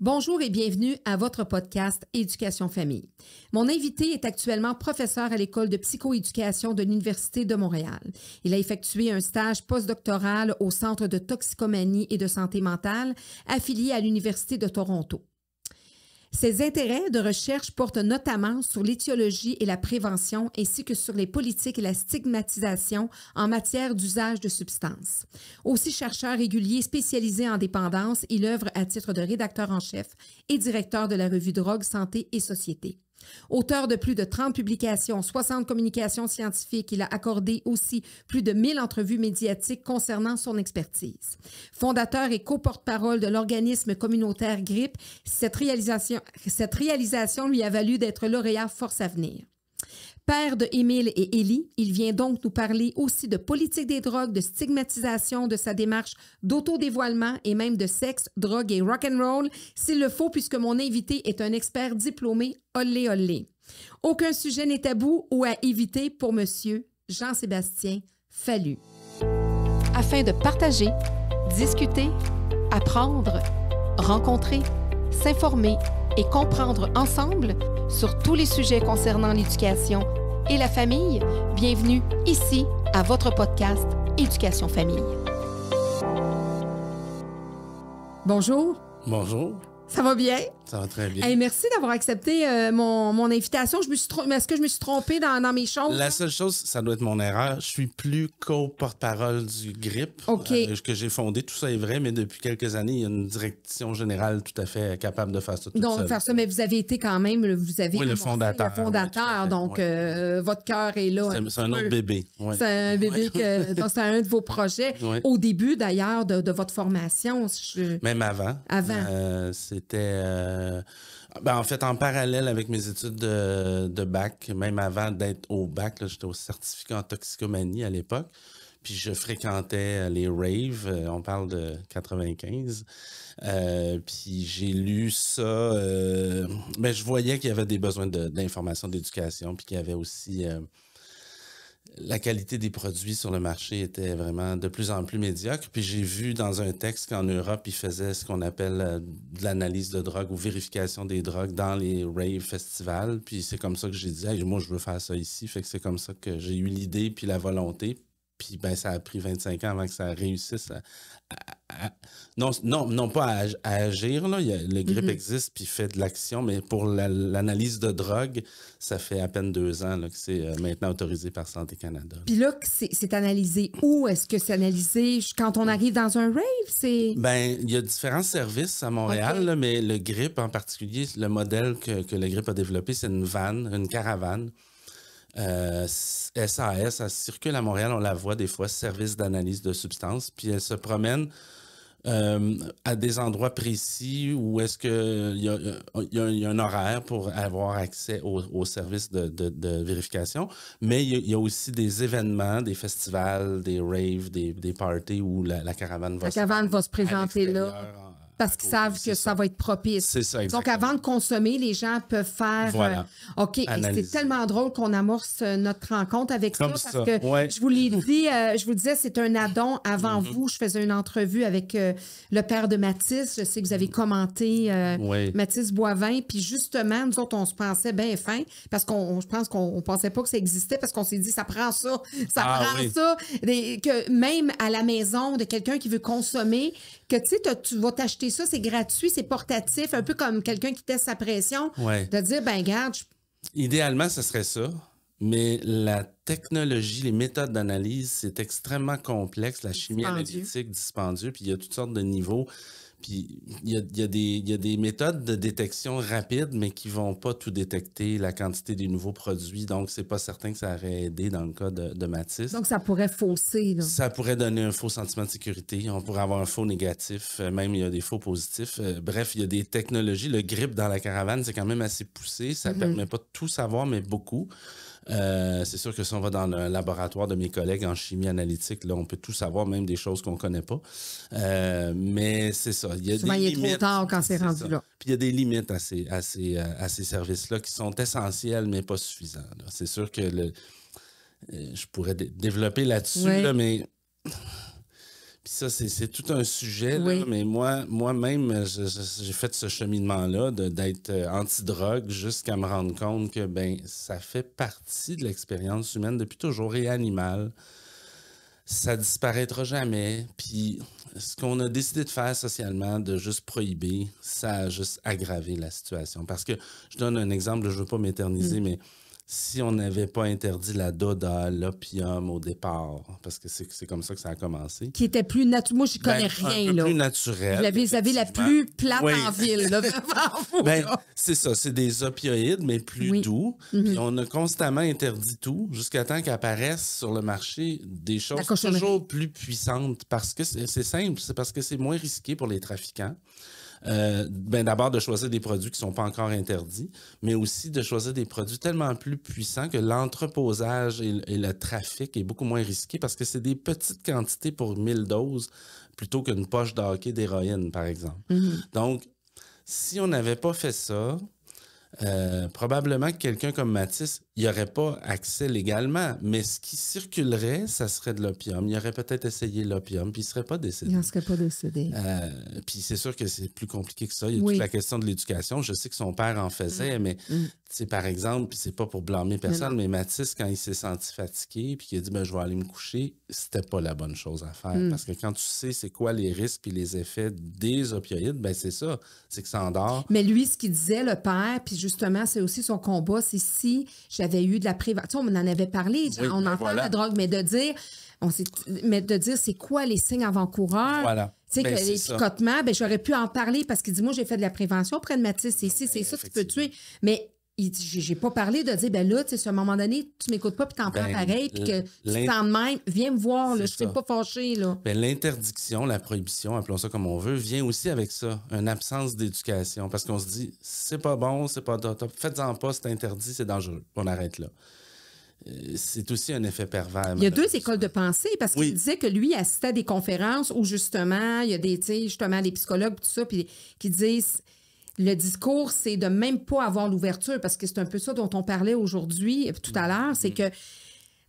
Bonjour et bienvenue à votre podcast Éducation Famille. Mon invité est actuellement professeur à l'école de psychoéducation de l'Université de Montréal. Il a effectué un stage postdoctoral au Centre de toxicomanie et de santé mentale affilié à l'Université de Toronto. Ses intérêts de recherche portent notamment sur l'étiologie et la prévention, ainsi que sur les politiques et la stigmatisation en matière d'usage de substances. Aussi chercheur régulier spécialisé en dépendance, il œuvre à titre de rédacteur en chef et directeur de la revue Drogue, Santé et Société. Auteur de plus de 30 publications, 60 communications scientifiques, il a accordé aussi plus de 1000 entrevues médiatiques concernant son expertise. Fondateur et co-porte-parole de l'organisme communautaire GRIP, cette réalisation, cette réalisation lui a valu d'être lauréat Force Avenir de Émile et Élie. Il vient donc nous parler aussi de politique des drogues, de stigmatisation, de sa démarche d'autodévoilement et même de sexe, drogue et rock roll s'il le faut, puisque mon invité est un expert diplômé olé olé. Aucun sujet n'est tabou ou à éviter pour monsieur Jean-Sébastien Fallu. Afin de partager, discuter, apprendre, rencontrer, s'informer et comprendre ensemble sur tous les sujets concernant l'éducation et la famille, bienvenue ici à votre podcast Éducation Famille. Bonjour. Bonjour. Ça va bien? Ça va très bien. merci d'avoir accepté euh, mon, invitation. Je me suis Est-ce que je me suis trompé dans, dans, mes choses? La seule chose, ça doit être mon erreur. Je suis plus co-porte-parole du GRIP Ok. Euh, que j'ai fondé. Tout ça est vrai, mais depuis quelques années, il y a une direction générale tout à fait capable de faire ça. Toute donc, seule. faire ça, mais vous avez été quand même, vous avez. le fondateur. donc, euh, votre cœur est là. C'est un, autre bébé. C'est un bébé que. c'est un de vos projets. Au début, d'ailleurs, de, votre formation. Même avant. Avant. Euh, ben, en fait, en parallèle avec mes études de, bac, même avant d'être au bac, j'étais au certificat en toxicomanie à l'époque. Puis je fréquentais euh, les raves, euh, on parle de 95. puis j'ai lu ça. mais ben, je voyais qu'il y avait des besoins d'information, d'éducation, puis qu'il y avait aussi la qualité des produits sur le marché était vraiment de plus en plus médiocre. Puis j'ai vu dans un texte qu'en Europe, ils faisaient ce qu'on appelle euh, de l'analyse de drogue ou vérification des drogues dans les rave festivals. Puis c'est comme ça que j'ai dit, moi, je veux faire ça ici. Fait que c'est comme ça que j'ai eu l'idée puis la volonté. Puis ben, ça a pris 25 ans avant que ça réussisse à, non, non, non, pas à, agir. le GRIP mm-hmm. existe puis fait de l'action, mais pour l'analyse de drogue, ça fait à peine deux ans que c'est euh, maintenant autorisé par Santé Canada. Puis là, c'est analysé où? Est-ce que c'est analysé quand on arrive dans un rave? c'est Ben, il y a différents services à Montréal, mais le GRIP en particulier, le modèle que, que le GRIP a développé, c'est une vanne, une caravane SAS, euh, ça circule à Montréal, on la voit des fois, service d'analyse de substances, puis elle se promène euh, à des endroits précis où est-ce qu'il y, a un horaire pour avoir accès aux au services de, vérification, mais il y, a aussi des événements, des festivals, des raves, des, parties où la, caravane va la caravane va se présenter là parce qu'ils savent que ça. va être propice. C'est ça, Donc, avant de consommer, les gens peuvent faire. Euh, voilà. OK. C'est tellement drôle qu'on amorce euh, notre rencontre avec ça, Parce que je vous l'ai dit, euh, je vous disais, c'est un addon. Avant mm-hmm. vous, je faisais une entrevue avec le père de Mathis. Je sais que vous avez commenté Matisse Mathis Boivin. Puis justement, nous autres, on se pensait bien fin. Parce qu'on je pense qu'on ne pensait pas que ça existait. Parce qu'on s'est dit, ça prend ça. Ça ah prend ça. que même à la maison de quelqu'un qui veut consommer, que tu sais, tu vas t'acheter ça, c'est gratuit, c'est portatif, un peu comme quelqu'un qui teste sa pression. De dire, ben garde. Idéalement, ce serait ça. Mais la technologie, les méthodes d'analyse, c'est extrêmement complexe. La chimie analytique, dispendieux, puis il y a toutes sortes de niveaux. Puis il y a, des méthodes de détection rapide, mais qui ne vont pas tout détecter la quantité des nouveaux produits. Donc, c'est pas certain que ça aurait aidé dans le cas de, de Matisse. Donc, ça pourrait fausser. Ça pourrait donner un faux sentiment de sécurité. On pourrait avoir un faux négatif. Euh, même, il y a des faux positifs. Euh, bref, il y a des technologies. Le grip dans la caravane, c'est quand même assez poussé. Ça ne mhm. permet pas de tout savoir, mais beaucoup. Euh, c'est sûr que si on va dans le laboratoire de mes collègues en chimie analytique, là, on peut tout savoir, même des choses qu'on ne connaît pas. Euh, mais c'est ça. Il y a des limites, il y a des limites euh, à ces, services-là qui sont essentiels, mais pas suffisants. C'est sûr que le, je pourrais développer là-dessus, mais puis ça, c'est tout un sujet, mais moi, moi-même, j'ai fait ce cheminement-là d'être euh, anti-drogue jusqu'à me rendre compte que ben, ça fait partie de l'expérience humaine depuis toujours et animale. Ça disparaîtra jamais. Puis ce qu'on a décidé de faire socialement, de juste prohiber, ça a juste aggravé la situation. Parce que je donne un exemple, je ne veux pas m'éterniser, mm. mais si on n'avait pas interdit la doda, l'opium au départ, parce que c'est comme ça que ça a commencé. Qui était plus naturel. Moi, je ben, connais rien. là. plus naturel. Vous avez, la plus plate en ville, ben, C'est ça, c'est des opioïdes, mais plus doux. Mhm. on a constamment interdit tout jusqu'à temps qu'apparaissent sur le marché des choses toujours plus puissantes parce que c'est simple, c'est parce que c'est moins risqué pour les trafiquants. Euh, ben d'abord de choisir des produits qui ne sont pas encore interdits, mais aussi de choisir des produits tellement plus puissants que l'entreposage et, le trafic est beaucoup moins risqué parce que c'est des petites quantités pour 1000 doses plutôt qu'une poche d'hockey d'héroïne, par exemple. Mm-hmm. Donc, si on n'avait pas fait ça, euh, probablement que quelqu'un comme Matisse il n'y aurait pas accès légalement, mais ce qui circulerait, ça serait de l'opium. Il aurait peut-être essayé l'opium, puis il ne serait pas décédé. Il ne serait pas décédé. Euh, puis c'est sûr que c'est plus compliqué que ça. Il y a toute la question de l'éducation. Je sais que son père en faisait, mm. mais c'est mm. par exemple, puis c'est pas pour blâmer personne, mais, Mathis, quand il s'est senti fatigué, puis qu'il a dit ben, Je vais aller me coucher, c'était pas la bonne chose à faire. Mm. Parce que quand tu sais c'est quoi les risques et les effets des opioïdes, ben c'est ça, c'est que ça endort. Mais lui, ce qu'il disait, le père, puis justement, c'est aussi son combat, c'est si avait eu de la prévention. On en avait parlé, on ben en la parle de drogue, mais de dire, on de dire c'est quoi les signes avant-coureurs. Voilà. Tu ben, que les picotements, ben, j'aurais pu en parler parce qu'il dit, moi, j'ai fait de la prévention auprès de Mathis ici, c'est ça qui peut tuer. Mais j'ai pas parlé de dire, ben là, tu sais, à un moment donné, tu m'écoutes pas, puis t'en prends ben, pareil, puis que tu t'en même, viens me voir, là, je suis pas fâché, là. Ben, l'interdiction, la prohibition, appelons ça comme on veut, vient aussi avec ça, une absence d'éducation, parce qu'on se dit, c'est pas bon, c'est pas top, faites-en pas, c'est interdit, c'est dangereux, on arrête là. Euh, c'est aussi un effet pervers. Il y a deux écoles de pensée parce qu'il disait que lui assistait à des conférences où justement, il y a des, justement, des psychologues, tout ça, puis qui disent le discours, c'est de même pas avoir l'ouverture, parce que c'est un peu ça dont on parlait aujourd'hui, euh, tout à mm. l'heure, c'est mm. que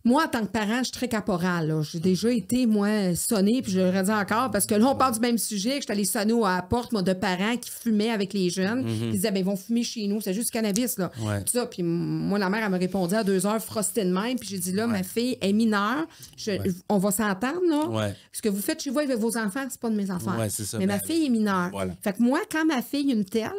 moi, en tant que parent, je suis très caporal. J'ai déjà été, moi, sonné, puis je le redis encore, parce que là, on parle du même sujet, que j'étais allée sonner à la porte, moi, de parents qui fumaient avec les jeunes. Mhm. Ils disaient, ben, ils vont fumer chez nous, c'est juste du cannabis, là. Tout Puis moi, la mère, elle me répondait à deux heures, frostée de même, puis j'ai dit, là, ma fille est mineure, on va s'entendre, là. Ce que vous faites chez vous avec vos enfants, c'est pas de mes enfants. Ça, mais, ben ma fille est mineure. Fait que moi, quand ma fille, une telle,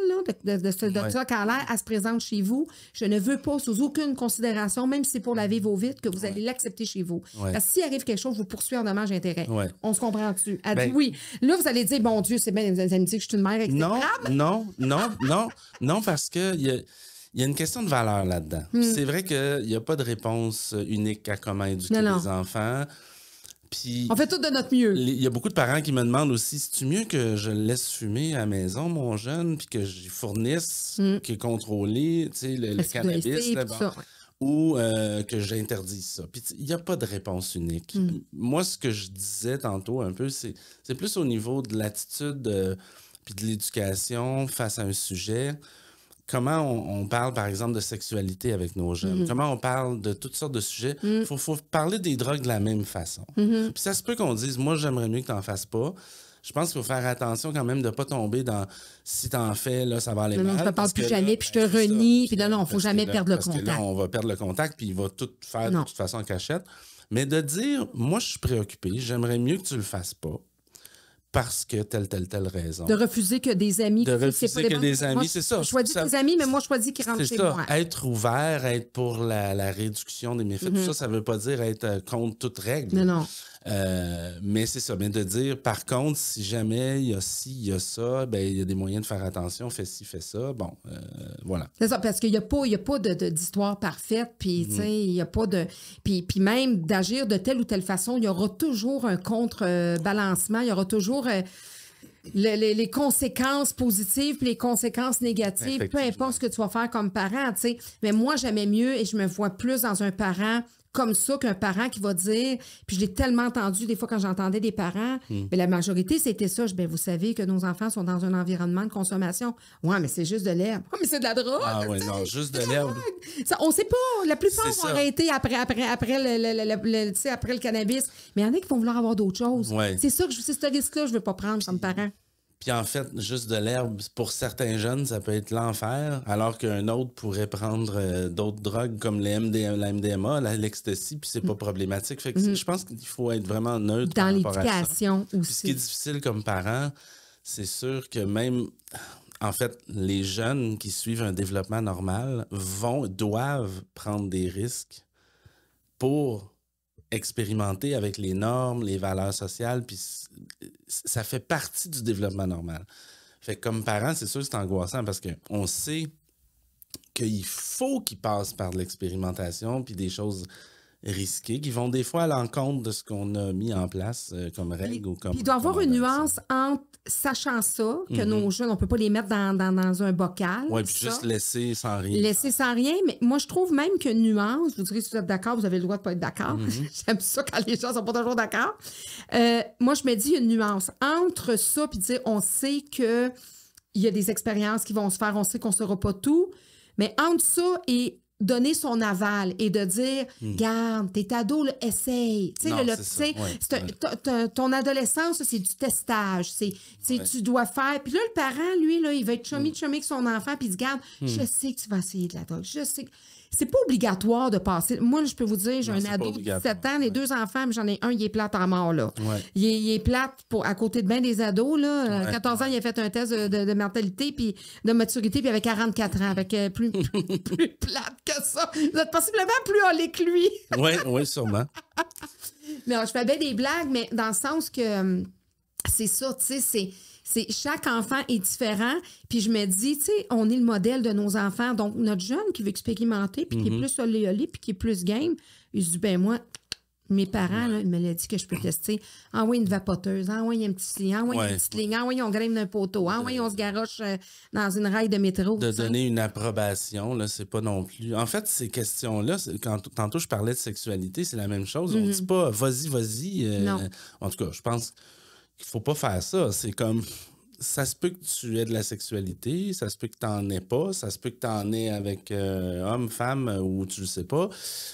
de, ce docteur qu'elle l'air, elle se présente chez vous, je ne veux pas, sous aucune considération, même si c'est pour vos vides que vous allez l'accepter chez vous. Parce que s'il arrive quelque chose, vous poursuivez en dommage intérêt. On se comprend ben dessus. oui. Là, vous allez dire, bon Dieu, c'est bien, une amitiés que je suis une mère Non, non, non, non, non, parce que il y a une question de valeur là-dedans. Hmm. C'est vrai qu'il n'y a pas de réponse unique à comment éduquer les enfants. Puis, on fait tout de notre mieux. Il y a beaucoup de parents qui me demandent aussi c'est-tu mieux que je laisse fumer à la maison, mon jeune, puis que j'y fournisse, hmm. qui est contrôlé, le, cannabis, ou euh, que j'interdise ça. Puis il n'y a pas de réponse unique. Hmm. Moi, ce que je disais tantôt un peu, c'est plus au niveau de l'attitude euh, puis de l'éducation face à un sujet. Comment on, parle, par exemple, de sexualité avec nos jeunes? Hmm. Comment on parle de toutes sortes de sujets? Il hmm. faut, parler des drogues de la même façon. Puis ça se peut qu'on dise, moi, j'aimerais mieux que tu n'en fasses pas je pense qu'il faut faire attention quand même de ne pas tomber dans si t'en fais, là, ça va aller non, mal. Non, je te parle plus jamais, ben, puis je te renie, puis là, non, il ne faut jamais perdre le contact. on va perdre le contact, puis il va tout faire de toute façon en cachette. Mais de dire, moi, je suis préoccupé, j'aimerais mieux que tu ne le fasses pas parce que telle, telle, telle raison. De refuser que des amis... De refuser que, des amis, c'est ça. Je choisis tes amis, mais moi, je choisis qu'ils rentrent chez ça. Être ouvert, être pour la, réduction des méfaits, mm-hmm. tout ça, ça ne veut pas dire être euh, contre toute règle. Non, non. Euh, mais c'est ça, bien de dire, par contre, si jamais il y a ci, il y a ça, ben, il y a des moyens de faire attention, fais ci, fais ça, bon, euh, voilà. C'est ça, parce qu'il n'y a pas, y pas d'histoire parfaite, puis mhm. il n'y a pas de... Puis, même d'agir de telle ou telle façon, il y aura toujours un contrebalancement, il y aura toujours... Euh, les, conséquences positives les conséquences négatives, peu importe ce que tu vas faire comme parent, Mais moi, j'aimais mieux et je me vois plus dans un parent comme ça qu'un parent qui va dire, puis je l'ai tellement entendu des fois quand j'entendais des parents, hmm. mais la majorité, c'était ça. Je, ben, vous savez que nos enfants sont dans un environnement de consommation. Ouais, mais c'est juste de l'herbe. mais c'est de la drogue. Ah ouais, non, juste de, l'herbe. On sait pas. La plupart vont arrêter après, après, après, le, après le cannabis. Mais il y en a qui vont vouloir avoir d'autres choses. C'est ça que je, ce risque-là, je veux pas prendre comme parent. Puis en fait, juste de l'herbe, pour certains jeunes, ça peut être l'enfer, alors qu'un autre pourrait prendre euh, d'autres drogues comme la MDMA, l'ecstasy, puis c'est pas mm. problématique. Mm. je pense qu'il faut être vraiment neutre. Dans l'éducation aussi. Puis ce qui est difficile comme parent, c'est sûr que même, en fait, les jeunes qui suivent un développement normal vont, doivent prendre des risques pour expérimenter avec les normes, les valeurs sociales, puis ça fait partie du développement normal. Fait comme parent, c'est sûr c'est angoissant parce qu'on sait qu'il faut qu'ils passe par de l'expérimentation, puis des choses risqués, qui vont des fois à l'encontre de ce qu'on a mis en place euh, comme règle ou comme. il doit y avoir une nuance entre sachant ça, que mhm. nos jeunes, on ne peut pas les mettre dans, un bocal. Oui, puis juste laisser sans rien. Laisser sans rien, mais moi, je trouve même que nuance, vous direz si vous êtes d'accord, vous avez le droit de ne pas être d'accord. Mhm. J'aime ça quand les gens ne sont pas toujours d'accord. Euh, moi, je me dis, une nuance entre ça, puis dire, on sait que il y a des expériences qui vont se faire, on sait qu'on ne saura pas tout, mais entre ça et donner son aval et de dire hmm. Garde, t'es ado, essaye. Tu sais, le, ton adolescence, c'est du testage. C'est tu dois faire. Puis là, le parent, lui, là, il va être chummy, de hmm. avec son enfant, puis il se garde hmm. Je sais que tu vas essayer de la drogue. Je sais que c'est pas obligatoire de passer. Moi, je peux vous dire, j'ai un ado de 17 ans, les deux enfants, j'en ai un, il est plate en mort, là. Il, est, il, plate pour, à côté de bien des ados, là. 14 ans, il a fait un test de, mentalité, puis de maturité, puis avec 44 ans, avec plus, plus, plate que ça. Vous êtes possiblement plus allé que lui. oui, oui, sûrement. mais je fais bien des blagues, mais dans le sens que hum, c'est ça, tu sais, c'est c'est chaque enfant est différent. Puis je me dis, tu sais, on est le modèle de nos enfants. Donc, notre jeune qui veut expérimenter, puis qui est mhm. plus oléolé, puis qui est plus game, il se dit, ben moi, mes parents, là, ils me dit que je peux tester. ah oui, une vapoteuse, a ah un petit ah ouais. une petite ligne, ah oui, on grimpe d'un poteau, ah oui, on se garoche euh, dans une rail de métro. De donner une approbation, là, c'est pas non plus. En fait, ces questions-là, quand tantôt je parlais de sexualité, c'est la même chose. On dit mhm. pas vas-y, vas-y. Euh, en tout cas, je pense. Il faut pas faire ça. C'est comme ça se peut que tu aies de la sexualité, ça se peut que tu n'en aies pas, ça se peut que tu en aies avec euh, homme, femme euh, ou tu le sais pas.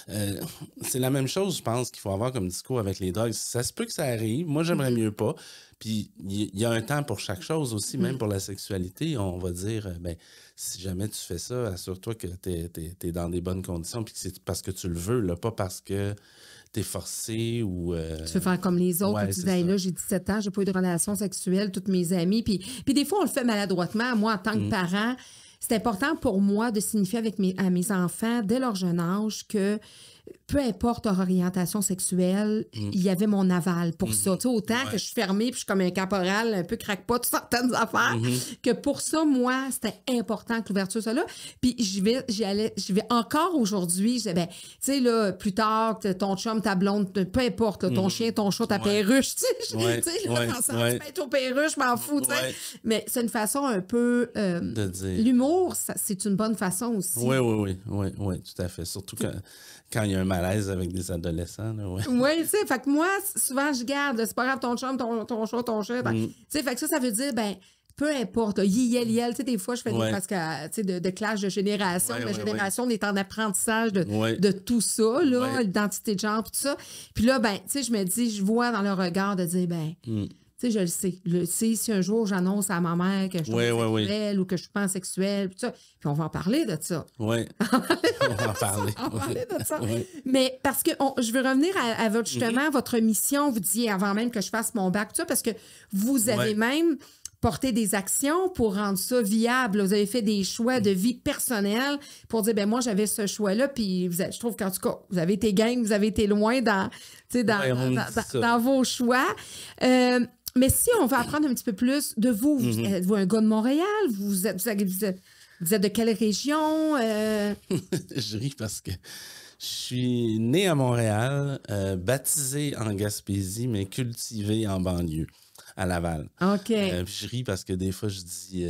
Euh, c'est la même chose, je pense, qu'il faut avoir comme discours avec les drogues. Ça se peut que ça arrive. Moi, j'aimerais mhm. mieux pas. Puis il y, a un temps pour chaque chose aussi, même mm. pour la sexualité. On va dire, euh, ben, si jamais tu fais ça, assure-toi que tu es, dans des bonnes conditions, puis que c'est parce que tu le veux, là, pas parce que tu es forcé ou. Euh, tu veux faire comme les autres, ben j'ai 17 ans, j'ai pas eu de relation sexuelle, toutes mes amies. Puis, puis des fois, on le fait maladroitement. Moi, en tant que mm. parent, c'est important pour moi de signifier avec mes, à mes enfants, dès leur jeune âge, que peu importe leur orientation sexuelle, mm. il y avait mon aval pour ça. Mm-hmm. autant que je suis fermée puis je suis comme un caporal, un peu craque crackpot, certaines affaires, mm-hmm. que pour ça, moi, c'était important que l'ouverture soit là. Puis je vais, j'y je vais encore aujourd'hui, ben, tu sais, là, plus tard, ton chum, ta blonde, peu importe, ton mm-hmm. chien, ton chat, ta perruche, tu sais, tu là, perruche, je m'en fous, tu Mais c'est une façon un peu. Euh, l'humour, c'est une bonne façon aussi. Oui, oui, oui, oui, oui, tout à fait. Surtout que quand il y a un malaise avec des adolescents, ouais. Oui, tu sais, fait que moi, souvent, je garde, c'est pas grave, ton chum, ton, ton chat, ton chat. Ben, mm. Tu sais, fait que ça, ça veut dire, ben, peu importe, yel, yel, tu sais, des fois, je fais des parce que, de, de, clash de génération, la de génération, on est en apprentissage de, de tout ça, l'identité de genre, tout ça. Puis là, ben, tu sais, je me dis, je vois dans le regard de dire, ben, mm. Tu sais, je le sais. Le, si un jour j'annonce à ma mère que je suis belle ou que je suis pansexuelle, puis ça, on va en parler de ça. Oui. on va en parler. on va parler de ça. Mais parce que je veux revenir à, votre mhm. justement, votre mission, vous disiez avant même que je fasse mon bac, tout ça, parce que vous avez même porté des actions pour rendre ça viable. Vous avez fait des choix de vie personnelle pour dire, ben moi, j'avais ce choix-là, puis vous je trouve qu'en tout cas, vous avez été gang, vous avez été loin dans, dans, dans, vos choix. Euh, mais si on veut apprendre un petit peu plus de vous, vous mm-hmm. êtes vous un gars de Montréal, vous êtes, vous êtes, de quelle région? Euh? je ris parce que je suis né à Montréal, euh, baptisé en Gaspésie, mais cultivé en banlieue, à Laval. OK. Euh, je ris parce que des fois, je dis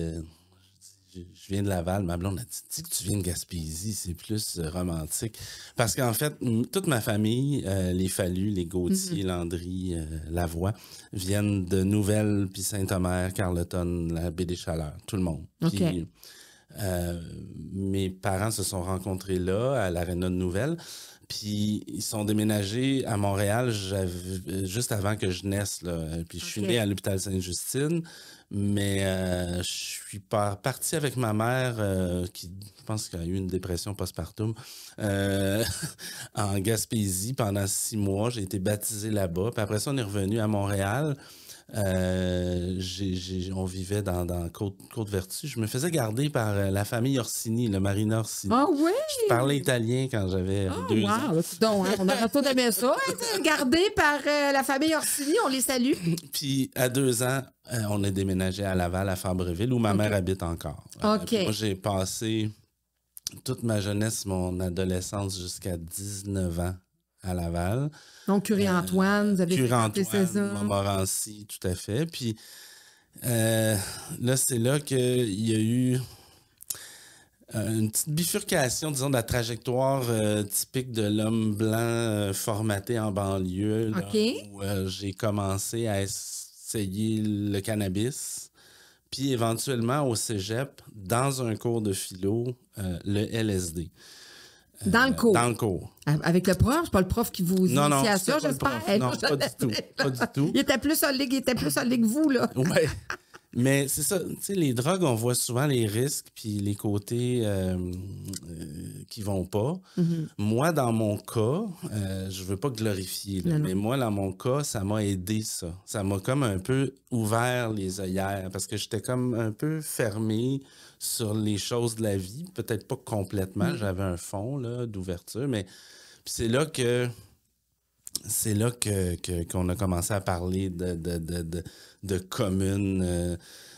je viens de Laval, ma blonde a dit, dis que tu viens de Gaspésie, c'est plus euh, romantique. Parce qu'en fait, toute ma famille, euh, les Fallu, les Gauthier, mm-hmm. Landry, euh, la viennent de Nouvelle, puis Saint-Omer, Carleton, la baie des Chaleurs, tout le monde. mes parents se sont rencontrés là, à l'aréna de Nouvelle. Puis ils sont déménagés à Montréal juste avant que je naisse. Puis je suis né à l'hôpital Sainte-Justine. Mais euh, je suis parti avec ma mère, euh, qui je pense qu'elle a eu une dépression postpartum, partum euh, en Gaspésie pendant six mois. J'ai été baptisé là-bas. Puis après ça, on est revenu à Montréal. Euh, on vivait dans, Côte, Côte, vertu Je me faisais garder par euh, la famille Orsini, le Marine Orsini. Ah oui! Je parlais italien quand j'avais ah, deux ans. Donc, hein, on a aimé ça. Hein, Gardé par euh, la famille Orsini, on les salue. Puis à deux ans, on est déménagé à Laval, à Fabreville, où ma mère habite encore. OK. moi, j'ai passé toute ma jeunesse, mon adolescence jusqu'à 19 ans à Laval. Donc, Curie-Antoine, euh, vous avez Curie-Antoine, Montmorency, tout à fait. Puis euh, là, c'est là qu'il y a eu euh, une petite bifurcation, disons, de la trajectoire typique de l'homme blanc formaté en banlieue, là, où j'ai commencé à essayer le cannabis. Puis éventuellement au cégep, dans un cours de philo, le LSD. Dans le euh, cours. Dans le cours. Avec le prof, c'est pas le prof qui vous non, non, à ça, j'espère. Non, pas du tout. Pas du tout. il était plus solide, il était plus solide que vous, là. Ouais. Mais c'est ça, tu sais, les drogues, on voit souvent les risques puis les côtés euh, euh, qui vont pas. Mm-hmm. Moi, dans mon cas, euh, je veux pas glorifier, mais moi, dans mon cas, ça m'a aidé, ça. Ça m'a comme un peu ouvert les œillères parce que j'étais comme un peu fermé sur les choses de la vie. Peut-être pas complètement, mm. j'avais un fond d'ouverture, mais c'est là que c'est là qu'on a commencé à parler de, communes, euh,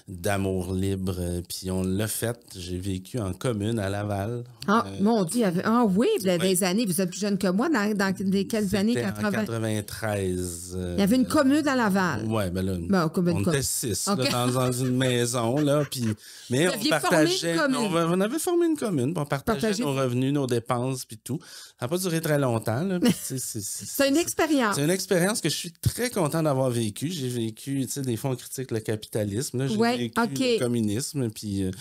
d'amour libre. Euh, puis on l'a fait. J'ai vécu en commune à Laval. Ah, euh, mon Dieu. Ah oui, il y des années. Vous êtes plus jeune que moi. Dans, dans quelles années? 80... 93. Euh, il y avait une commune à Laval. Oui, ben là, ben, on était six dans, une maison. Là, puis, mais on partageait... on, on, avait formé une commune. On partageait nos revenus, nos dépenses, puis tout. Ça n'a pas duré très longtemps. là C'est une expérience. C'est une expérience que je suis très content d'avoir vécue. J'ai vécu, tu sais, des fonds critiques, le capitalisme. Là, Ok. le communisme. Puis, euh,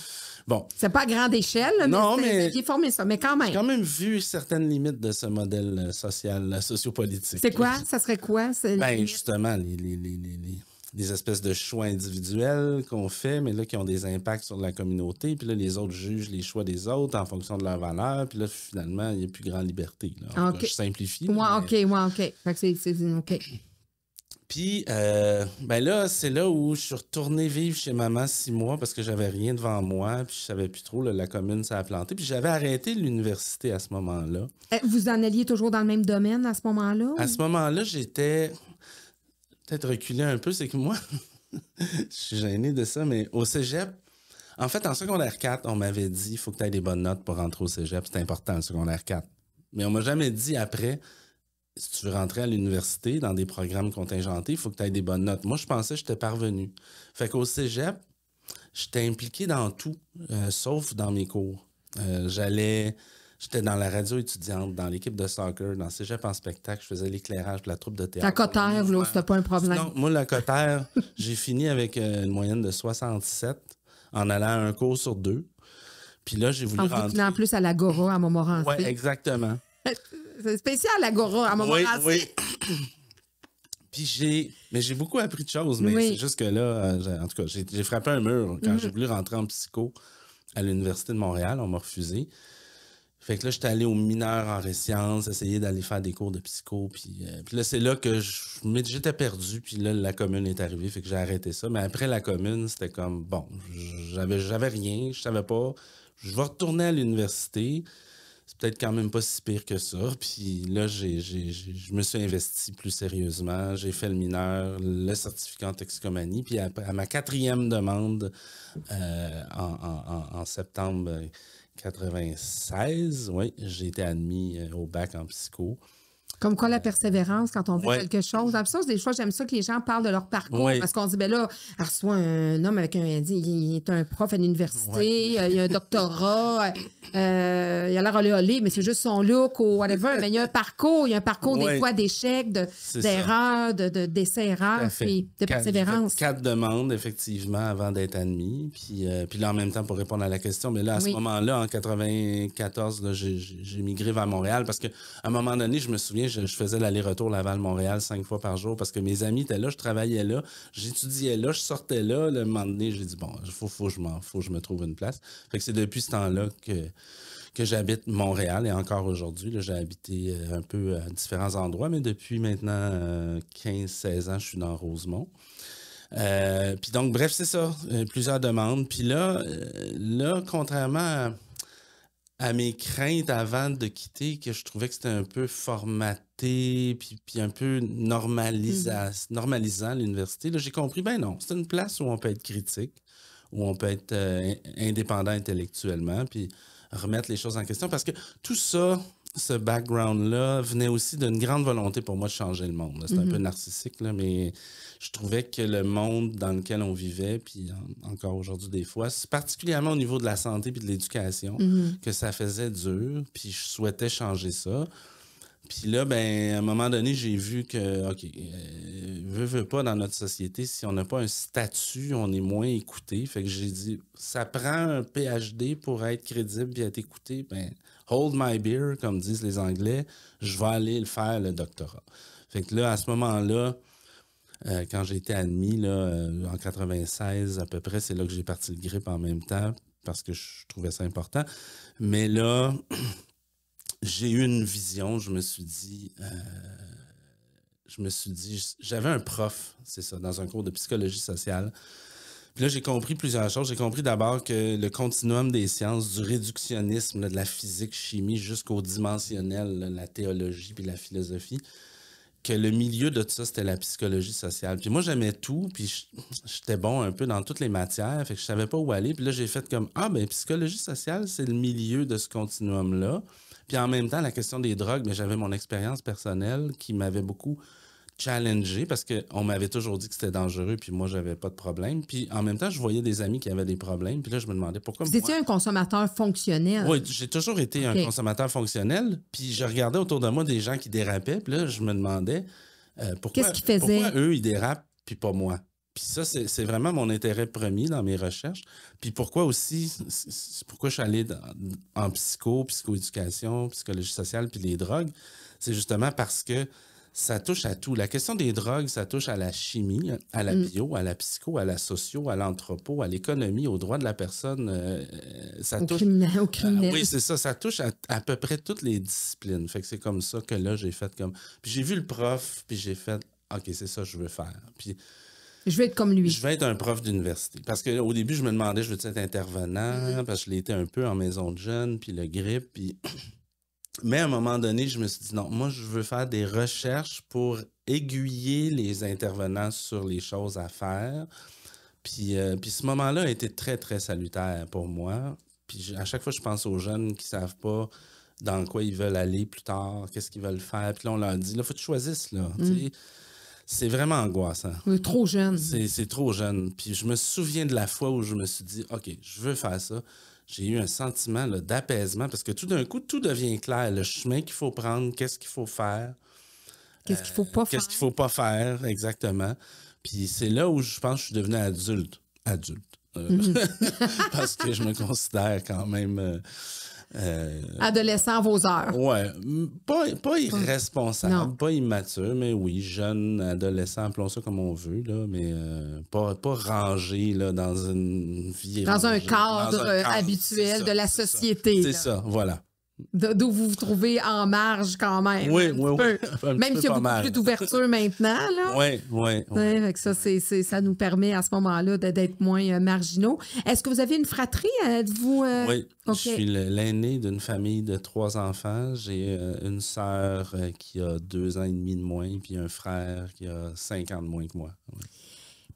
bon. C'est pas à grande échelle, non, mais, j'ai formé ça, mais quand même. quand même vu certaines limites de ce modèle euh, social, euh, sociopolitique. C'est quoi? Ça serait quoi? Ben, les justement, les, les, les espèces de choix individuels qu'on fait, mais là, qui ont des impacts sur la communauté. Puis là, les autres jugent les choix des autres en fonction de leurs valeurs. Puis là, finalement, il n'y a plus grande liberté. Ok. je simplifie. Moi, OK, moi, OK. Fait c'est, OK. Puis euh, ben là, c'est là où je suis retourné vivre chez maman six mois parce que j'avais rien devant moi, puis je savais plus trop, la commune, ça a planté. Puis j'avais arrêté l'université à ce moment-là. Eh, vous en alliez toujours dans le même domaine à ce moment-là? À ce moment-là, j'étais peut-être reculé un peu, c'est que moi, je suis gêné de ça, mais au cégep, en fait, en secondaire 4, on m'avait dit il faut que tu aies des bonnes notes pour rentrer au cégep, c'est important le secondaire 4. Mais on m'a jamais dit après si tu veux rentrer à l'université dans des programmes contingentés, il faut que tu aies des bonnes notes. Moi, je pensais que j'étais parvenu. Fait qu'au cégep, j'étais impliqué dans tout, euh, sauf dans mes cours. Euh, j'allais. J'étais dans la radio étudiante, dans l'équipe de soccer, dans Cégep en spectacle, je faisais l'éclairage de la troupe de théâtre. La cotère, c'était pas un problème. moi, la cotère, j'ai fini avec euh, une moyenne de 67 en allant à un cours sur deux. Puis là, j'ai voulu en rentrer... En plus à l'Agora, à Montmorency. Oui, exactement. C'est spécial, l'Agora, à mon Oui, oui. Puis j'ai, mais j'ai beaucoup appris de choses, mais c'est juste que là, euh, en tout cas, j'ai frappé un mur quand mhm. j'ai voulu rentrer en psycho à l'université de Montréal, on m'a refusé. Fait que là, j'étais allé au mineur en ré-sciences, essayer d'aller faire des cours de psycho. Puis, euh, là, c'est là que j'étais perdu. Puis là, la commune est arrivée, fait que j'ai arrêté ça. Mais après la commune, c'était comme, bon, j'avais rien, je savais pas. Je vais retourner à l'université peut-être quand même pas si pire que ça. Puis là, je me suis investi plus sérieusement. J'ai fait le mineur, le certificat en toxicomanie. Puis à, ma quatrième demande euh, en, septembre 96, ben, oui, j'ai été admis euh, au bac en psycho. Comme quoi, la persévérance, quand on voit quelque chose. des fois, j'aime ça que les gens parlent de leur parcours. Parce qu'on dit, ben là, elle reçoit un homme avec un. Il est un prof à l'université, il a un doctorat, euh, il a l'air olé mais c'est juste son look ou whatever. Mais il y a un parcours, il y a un parcours des fois d'échecs, d'erreurs, de, d'essais-erreurs, puis de persévérance. Quatre demandes, effectivement, avant d'être admis. Puis, euh, puis là, en même temps, pour répondre à la question, mais là, à ce moment-là, en 94, j'ai migré vers Montréal parce qu'à un moment donné, je me souviens, je, faisais l'aller-retour Laval-Montréal cinq fois par jour parce que mes amis étaient là, je travaillais là, j'étudiais là, je sortais là. Le moment donné, j'ai dit, bon, il faut, faut, je faut que je me trouve une place. que c'est depuis ce temps-là que, que j'habite Montréal et encore aujourd'hui, j'ai habité euh, un peu à différents endroits, mais depuis maintenant 15-16 euh, ans, je suis dans Rosemont. Euh, puis donc, bref, c'est ça, plusieurs demandes. Puis là, là, contrairement à à mes craintes avant de quitter que je trouvais que c'était un peu formaté, puis, puis un peu mmh normalisant l'université. J'ai compris, ben non, c'est une place où on peut être critique, où on peut être euh, indépendant intellectuellement, puis remettre les choses en question. Parce que tout ça, ce background-là venait aussi d'une grande volonté pour moi de changer le monde. C'est un peu mm-hmm. narcissique, mais je trouvais que le monde dans lequel on vivait, puis encore aujourd'hui des fois, particulièrement au niveau de la santé puis de l'éducation, mm-hmm. que ça faisait dur, puis je souhaitais changer ça. Puis là, ben, à un moment donné, j'ai vu que, OK, euh, veux veut, pas dans notre société, si on n'a pas un statut, on est moins écouté. Fait que j'ai dit, ça prend un PhD pour être crédible et être écouté. Ben, hold my beer, comme disent les Anglais, je vais aller le faire le doctorat. Fait que là, à ce moment-là, euh, quand j'ai été admis là, euh, en 96 à peu près, c'est là que j'ai parti le grip en même temps parce que je trouvais ça important. Mais là, j'ai eu une vision, je me suis dit, euh, je me suis dit, j'avais un prof, c'est ça, dans un cours de psychologie sociale puis là, j'ai compris plusieurs choses. J'ai compris d'abord que le continuum des sciences, du réductionnisme, de la physique, chimie, jusqu'au dimensionnel, la théologie puis la philosophie, que le milieu de tout ça, c'était la psychologie sociale. Puis moi, j'aimais tout, puis j'étais bon un peu dans toutes les matières, fait que je savais pas où aller. Puis là, j'ai fait comme Ah, ben, psychologie sociale, c'est le milieu de ce continuum-là. Puis en même temps, la question des drogues, mais j'avais mon expérience personnelle qui m'avait beaucoup challengé parce qu'on m'avait toujours dit que c'était dangereux, puis moi, j'avais pas de problème. Puis en même temps, je voyais des amis qui avaient des problèmes, puis là, je me demandais pourquoi. Vous étiez un consommateur fonctionnel. Oui, j'ai toujours été un consommateur fonctionnel, puis je regardais autour de moi des gens qui dérapaient, puis là, je me demandais euh, pourquoi, Qu'est-ce qu'ils pourquoi eux, ils dérapent, puis pas moi. Puis ça, c'est vraiment mon intérêt premier dans mes recherches. Puis pourquoi aussi, pourquoi je suis allé en psycho, psychoéducation, psychologie sociale, puis les drogues, c'est justement parce que ça touche à tout. La question des drogues, ça touche à la chimie, à la mm. bio, à la psycho, à la socio, à l'anthropo, à l'économie, aux droits de la personne. Euh, ça au touche criminel, ah oui, c'est ça. Ça touche à, à, peu près toutes les disciplines. Fait que c'est comme ça que là, j'ai fait comme. Puis j'ai vu le prof, puis j'ai fait OK, c'est ça que je veux faire. Puis. Je vais être comme lui. Je vais être un prof d'université. Parce qu'au début, je me demandais, je veux être intervenant, mm. parce que je l'étais un peu en maison de jeunes, puis le grippe, puis Mais à un moment donné, je me suis dit non, moi, je veux faire des recherches pour aiguiller les intervenants sur les choses à faire. Puis, euh, puis ce moment-là a été très, très salutaire pour moi. Puis à chaque fois, je pense aux jeunes qui ne savent pas dans quoi ils veulent aller plus tard, qu'est-ce qu'ils veulent faire. Puis là, on leur dit, là, faut que tu choisisses, là. Mm. C'est vraiment angoissant. trop jeune. C'est trop jeune. Puis je me souviens de la fois où je me suis dit, OK, je veux faire ça j'ai eu un sentiment d'apaisement parce que tout d'un coup, tout devient clair. Le chemin qu'il faut prendre, qu'est-ce qu'il faut faire. Qu'est-ce qu'il ne faut euh, pas faire. Qu'est-ce qu'il faut pas faire, exactement. Puis c'est là où je pense que je suis devenu adulte. Adulte. Euh, mmh. parce que je me considère quand même euh, euh, adolescent à vos heures. Ouais. Pas, pas irresponsable, pas immature, mais oui, jeune, adolescent, appelons ça comme on veut, mais euh, pas, pas rangé dans une vie. dans un cadre euh, habituel de la société. C'est ça, voilà d'où vous vous trouvez en marge quand même. Oui, oui, Même s'il y a beaucoup plus d'ouverture maintenant. Là. Oui, oui. ça, c'est, ça nous permet à ce moment-là d'être moins euh, marginaux. Est-ce que vous avez une fratrie? Euh, êtes-vous. Euh? Oui, je suis l'aîné d'une famille de trois enfants. J'ai une sœur qui a deux ans et demi de moins, puis un frère qui a cinq ans de moins que moi.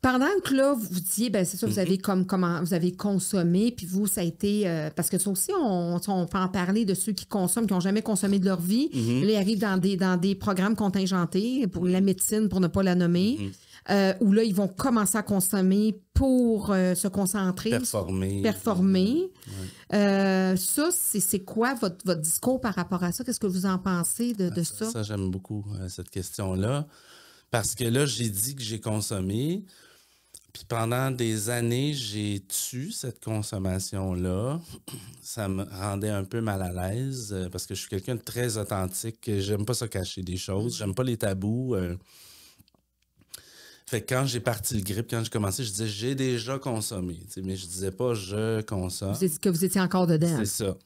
Pendant que là, vous, disiez, ben, c'est ça, vous mm-hmm. avez comme comment vous avez consommé, puis vous, ça a été euh, parce que ça aussi, on, on, en parler de ceux qui consomment, qui n'ont jamais consommé de leur vie. Mm-hmm. Là, ils arrivent dans des, dans des programmes contingentés pour la médecine, pour ne pas la nommer. Mm-hmm. Euh, où là, ils vont commencer à consommer pour euh, se concentrer. Performer. Performer. ça, c'est quoi votre, discours par rapport à ça? Qu'est-ce que vous en pensez de, ah, Ça, ça j'aime beaucoup cette question-là. Parce que là, j'ai dit que j'ai consommé pendant des années, j'ai tué cette consommation-là. Ça me rendait un peu mal à l'aise euh, parce que je suis quelqu'un de très authentique. J'aime pas se cacher des choses. Mm. J'aime pas les tabous. Euh. Fait que quand j'ai parti le grip, quand j'ai commencé, je disais j'ai déjà consommé. Mais je disais pas je consomme. ce que vous étiez encore dedans. C'est ça.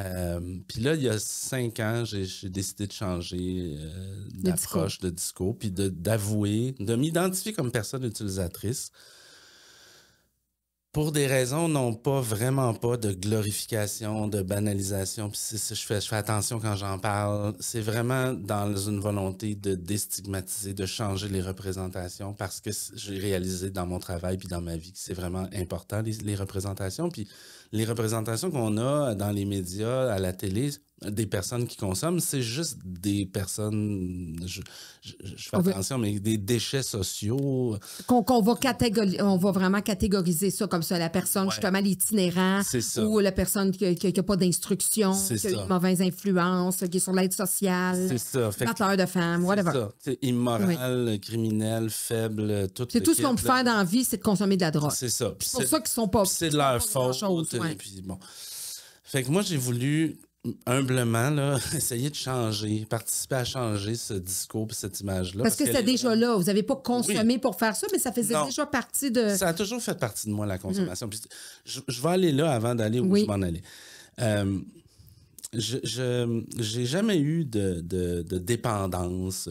Euh, puis là, il y a cinq ans, j'ai décidé de changer euh, d'approche de discours, puis d'avouer, de, m'identifier comme personne utilisatrice pour des raisons non pas vraiment pas de glorification, de banalisation, puis je fais, je fais attention quand j'en parle, c'est vraiment dans une volonté de déstigmatiser, de changer les représentations parce que j'ai réalisé dans mon travail puis dans ma vie que c'est vraiment important les, les représentations puis les représentations qu'on a dans les médias, à la télé, des personnes qui consomment, c'est juste des personnes, je, fais attention, mais des déchets sociaux. Qu'on va on va vraiment catégoriser ça comme ça, la personne justement l'itinérant ou la personne qui n'a pas d'instruction, qui ça. une mauvaise influence, qui est sur l'aide sociale, batteur de femmes, whatever. C'est immoral, criminel, faible, tout. C'est tout ce qu'on peut faire dans la vie, c'est de consommer de la drogue. C'est ça. C'est pour ça qu'ils sont pas. C'est de leur faute. Puis bon. Fait que moi, j'ai voulu humblement là, essayer de changer, participer à changer ce discours et cette image-là. Parce, que c'est déjà là. Vous n'avez pas consommé pour faire ça, mais ça faisait déjà partie de. Ça a toujours fait partie de moi, la consommation. Mm. je, vais aller là avant d'aller où je m'en allais. Euh, je n'ai jamais eu de, de dépendance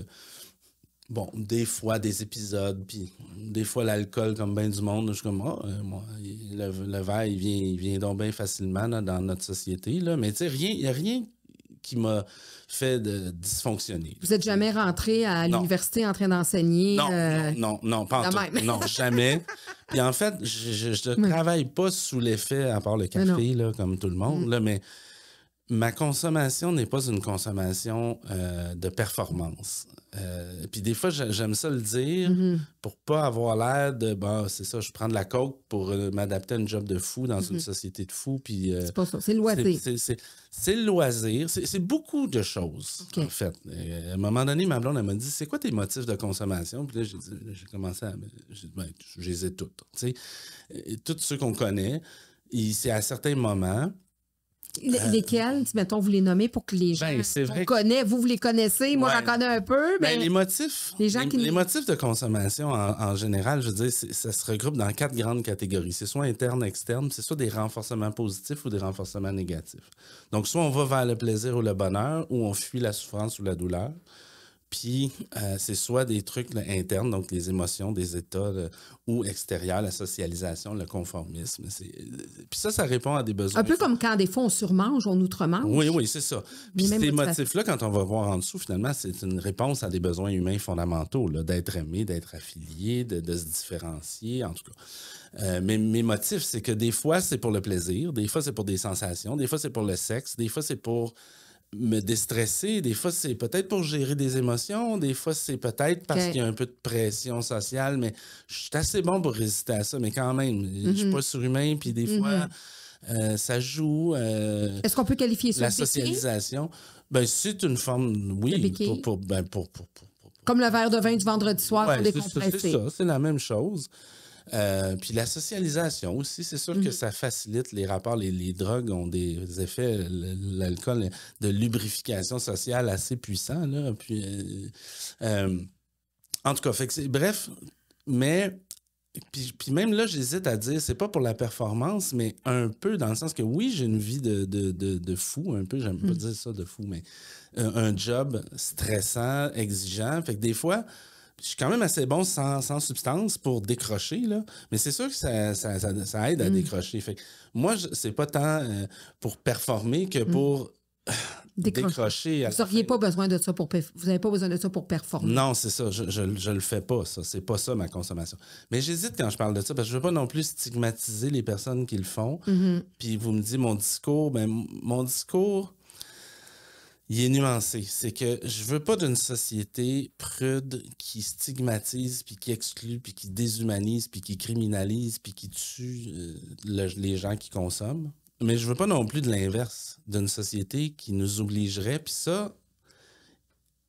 bon, des fois des épisodes, puis des fois l'alcool, comme bien du monde, je suis comme, ah, euh, moi, le, le, verre, il vient, vient donc bien facilement dans notre société, là. Mais tu sais, rien, il n'y a rien qui m'a fait de dysfonctionner. Vous n'êtes jamais rentré à l'université en train d'enseigner? Non, euh, non, non, pas en Non, jamais. Puis en fait, je ne travaille pas sous l'effet, à part le ah café, comme tout le monde, mm. là, mais ma consommation n'est pas une consommation euh, de performance. Euh, puis des fois, j'aime ça le dire mm-hmm. pour pas avoir l'air de bah, c'est ça, je prends de la coke pour euh, m'adapter à un job de fou dans une mm-hmm. société de fou. Puis, c'est pas ça, c'est le loisir. C'est le loisir, c'est beaucoup de choses, en fait. à un moment donné, ma blonde, elle m'a dit C'est quoi tes motifs de consommation Puis là, j'ai commencé à. J'ai ben, Je les ai toutes. Tous ceux qu'on connaît, c'est à certains moments euh, lesquels, mettons, vous les nommez pour que les ben, gens ben, vous, vous les connaissez, moi ouais. j'en connais un peu, ben, les motifs, les, motifs de consommation en, en général, je veux dire, ça se regroupe dans quatre grandes catégories. C'est soit interne, externe, c'est soit des renforcements positifs ou des renforcements négatifs. Donc, soit on va vers le plaisir ou le bonheur, ou on fuit la souffrance ou la douleur. Puis, euh, c'est soit des trucs internes, donc les émotions, des états, ou extérieurs, la socialisation, le conformisme. Euh, puis ça, ça répond à des besoins. Un peu comme quand des fois on surmange, on outremange. Oui, oui, c'est ça. Puis ces motifs-là, quand on va voir en dessous, finalement, c'est une réponse à des besoins humains fondamentaux, d'être aimé, d'être affilié, de, se différencier, en tout cas. Euh, mais mes motifs, c'est que des fois, c'est pour le plaisir, des fois, c'est pour des sensations, des fois, c'est pour le sexe, des fois, c'est pour me déstresser. Des fois, c'est peut-être pour gérer des émotions. Des fois, c'est peut-être parce qu'il y a un peu de pression sociale. Mais je suis assez bon pour résister à ça. Mais quand même, je ne je suis mm-hmm. pas surhumain. Puis des fois, mm-hmm. euh, ça joue. Euh, Est-ce qu'on peut qualifier ça La socialisation. Ben, c'est une forme, oui, ben, pour, Comme le verre de vin du vendredi soir pour décompresser. C'est ça, c'est la même chose. Euh, puis la socialisation aussi, c'est sûr que mhm. ça facilite les rapports. Les, drogues ont des effets, l'alcool, de lubrification sociale assez puissant. puis, euh, euh, en tout cas, bref, mais puis, même là, j'hésite à dire, c'est pas pour la performance, mais un peu dans le sens que oui, j'ai une vie de, de, de, fou, un peu, j'aime pas mhm. dire ça de fou, mais un job stressant, exigeant. Fait que des fois, je suis quand même assez bon sans, substance pour décrocher, là. Mais c'est sûr que ça, aide à mm. décrocher. Fait que moi, c'est pas tant euh, pour performer que mm. pour. Décrocher. vous n'auriez pas besoin de ça pour vous n'avez pas besoin de ça pour performer. Non, c'est ça. Je, ne le fais pas, ça. C'est pas ça ma consommation. Mais j'hésite quand je parle de ça parce que je veux pas non plus stigmatiser les personnes qui le font. Mm-hmm. Puis vous me dites mon discours, ben mon discours il est nuancé. C'est que je veux pas d'une société prude qui stigmatise, puis qui exclut, puis qui déshumanise, puis qui criminalise, puis qui tue euh, les gens qui consomment. Mais je veux pas non plus de l'inverse, d'une société qui nous obligerait. Puis ça,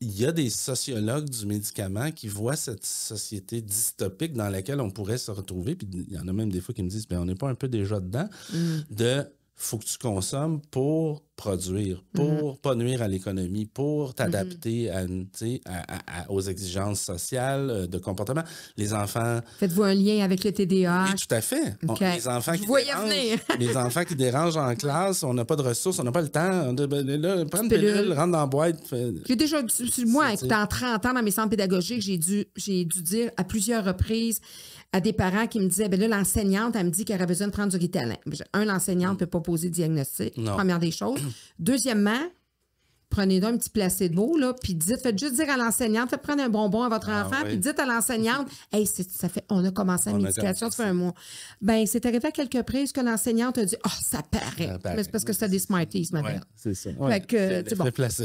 il y a des sociologues du médicament qui voient cette société dystopique dans laquelle on pourrait se retrouver. Puis il y en a même des fois qui me disent, mais ben, on n'est pas un peu déjà dedans, mm. de faut que tu consommes pour produire, mm-hmm. pour ne pas nuire à l'économie, pour mm-hmm. t'adapter aux exigences sociales euh, de comportement. Les enfants. Faites-vous un lien avec le TDA Oui, tout à fait. les enfants qui dérangent, les enfants qui dérangent en classe, on n'a pas de ressources, on n'a pas le temps. De, ben, là, prends une pilule, rentre dans la boîte. J'ai déjà, moi, dans 30 ans, dans mes centres pédagogiques, j'ai dû, dû dire à plusieurs reprises à des parents qui me disaient, ben l'enseignante, elle me dit qu'elle aurait besoin de prendre du ritalin. Ben, un, enseignant ne mm. peut pas poser de diagnostic, première des choses. Deuxièmement, prenez donc un petit placebo, là, puis dites, faites juste dire à l'enseignante, faites prendre un bonbon à votre ah enfant, puis dites à l'enseignante, hey, ça fait, on a commencé la médication, ça fait un mois. Ben, c'est arrivé à quelques prises que l'enseignante a dit, oh, ça paraît. Mais c'est parce que c'était des Smarties, ma c'est ça.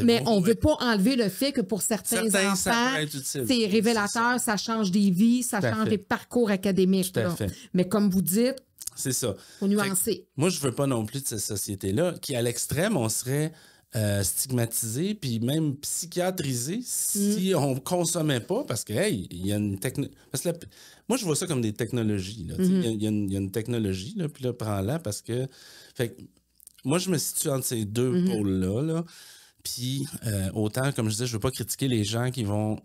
mais on ne veut pas enlever le fait que pour certains, enfants, c'est révélateur, ça. change des vies, ça change des parcours académiques. Mais comme vous dites, c'est ça. Faut nuancer. Moi, je veux pas non plus de cette société-là, qui à l'extrême, on serait euh, stigmatisé, puis même psychiatrisé si on mm. on consommait pas, parce que, hey, il y a une technologie. Moi, je vois ça comme des technologies. Il y, a une technologie, là, puis là, prends-la, parce que. Fait moi, je me situe entre ces deux mm-hmm. pôles-là. Puis, euh, autant, comme je disais, je veux pas critiquer les gens qui vont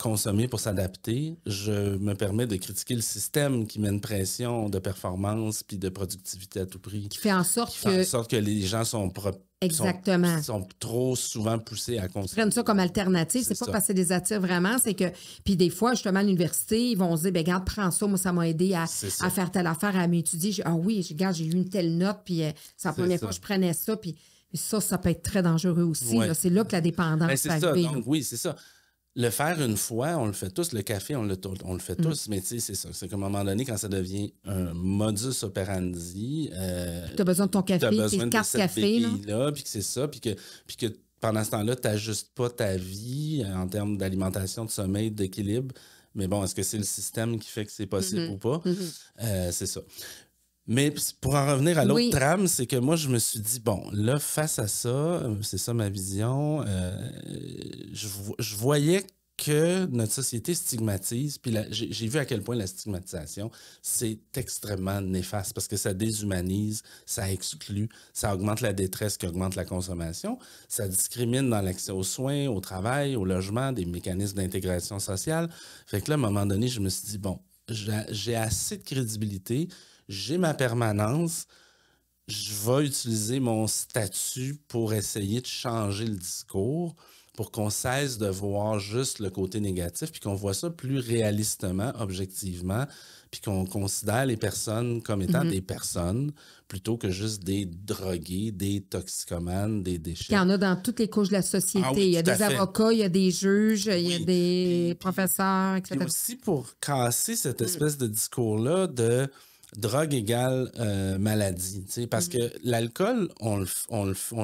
consommer pour s'adapter, je me permets de critiquer le système qui met une pression de performance puis de productivité à tout prix. Qui fait en sorte, que... les gens sont Exactement. trop souvent poussés à consommer. Ils prennent ça comme alternative. C'est pas parce que ça les attire vraiment, c'est que. Puis des fois, justement, à l'université, ils vont se dire, ben regarde, prends ça, moi, ça m'a aidé à, faire telle affaire, à m'étudier. Ah oui, regarde, j'ai eu une telle note, puis ça. Euh, c'est la première fois que je prenais ça, puis. ça, ça peut être très dangereux aussi. C'est là que la dépendance ben, est Oui, c'est ça le faire une fois, on le fait tous. Le café, on le, fait mm. tous. Mais tu sais, c'est ça. C'est qu'à un moment donné, quand ça devient un modus operandi. Euh, tu as besoin de ton café, tu besoin de café. Là, puis que c'est ça. Puis que, pendant ce temps-là, tu n'ajustes pas ta vie euh, en termes d'alimentation, de sommeil, d'équilibre. Mais bon, est-ce que c'est le système qui fait que c'est possible mm-hmm. ou pas? Mm-hmm. Euh, c'est ça. Mais pour en revenir à l'autre trame, c'est que moi, je me suis dit, bon, là, face à ça, c'est ça ma vision, euh, je, je, voyais que notre société stigmatise, puis j'ai vu à quel point la stigmatisation, c'est extrêmement néfaste parce que ça déshumanise, ça exclut, ça augmente la détresse qui augmente la consommation, ça discrimine dans l'accès aux soins, au travail, au logement, des mécanismes d'intégration sociale. Fait que là, à un moment donné, je me suis dit, bon, j'ai assez de crédibilité, j'ai ma permanence, je vais utiliser mon statut pour essayer de changer le discours, pour qu'on cesse de voir juste le côté négatif, puis qu'on voit ça plus réalistement, objectivement, puis qu'on considère les personnes comme étant mm-hmm. des personnes plutôt que juste des drogués, des toxicomanes, des déchets. il y en a dans toutes les couches de la société. Ah il y a des avocats, il y a des juges, il y a des professeurs, etc. Et aussi pour casser cette mm. espèce de discours-là de drogue égale euh, maladie. Parce mm. que l'alcool, on,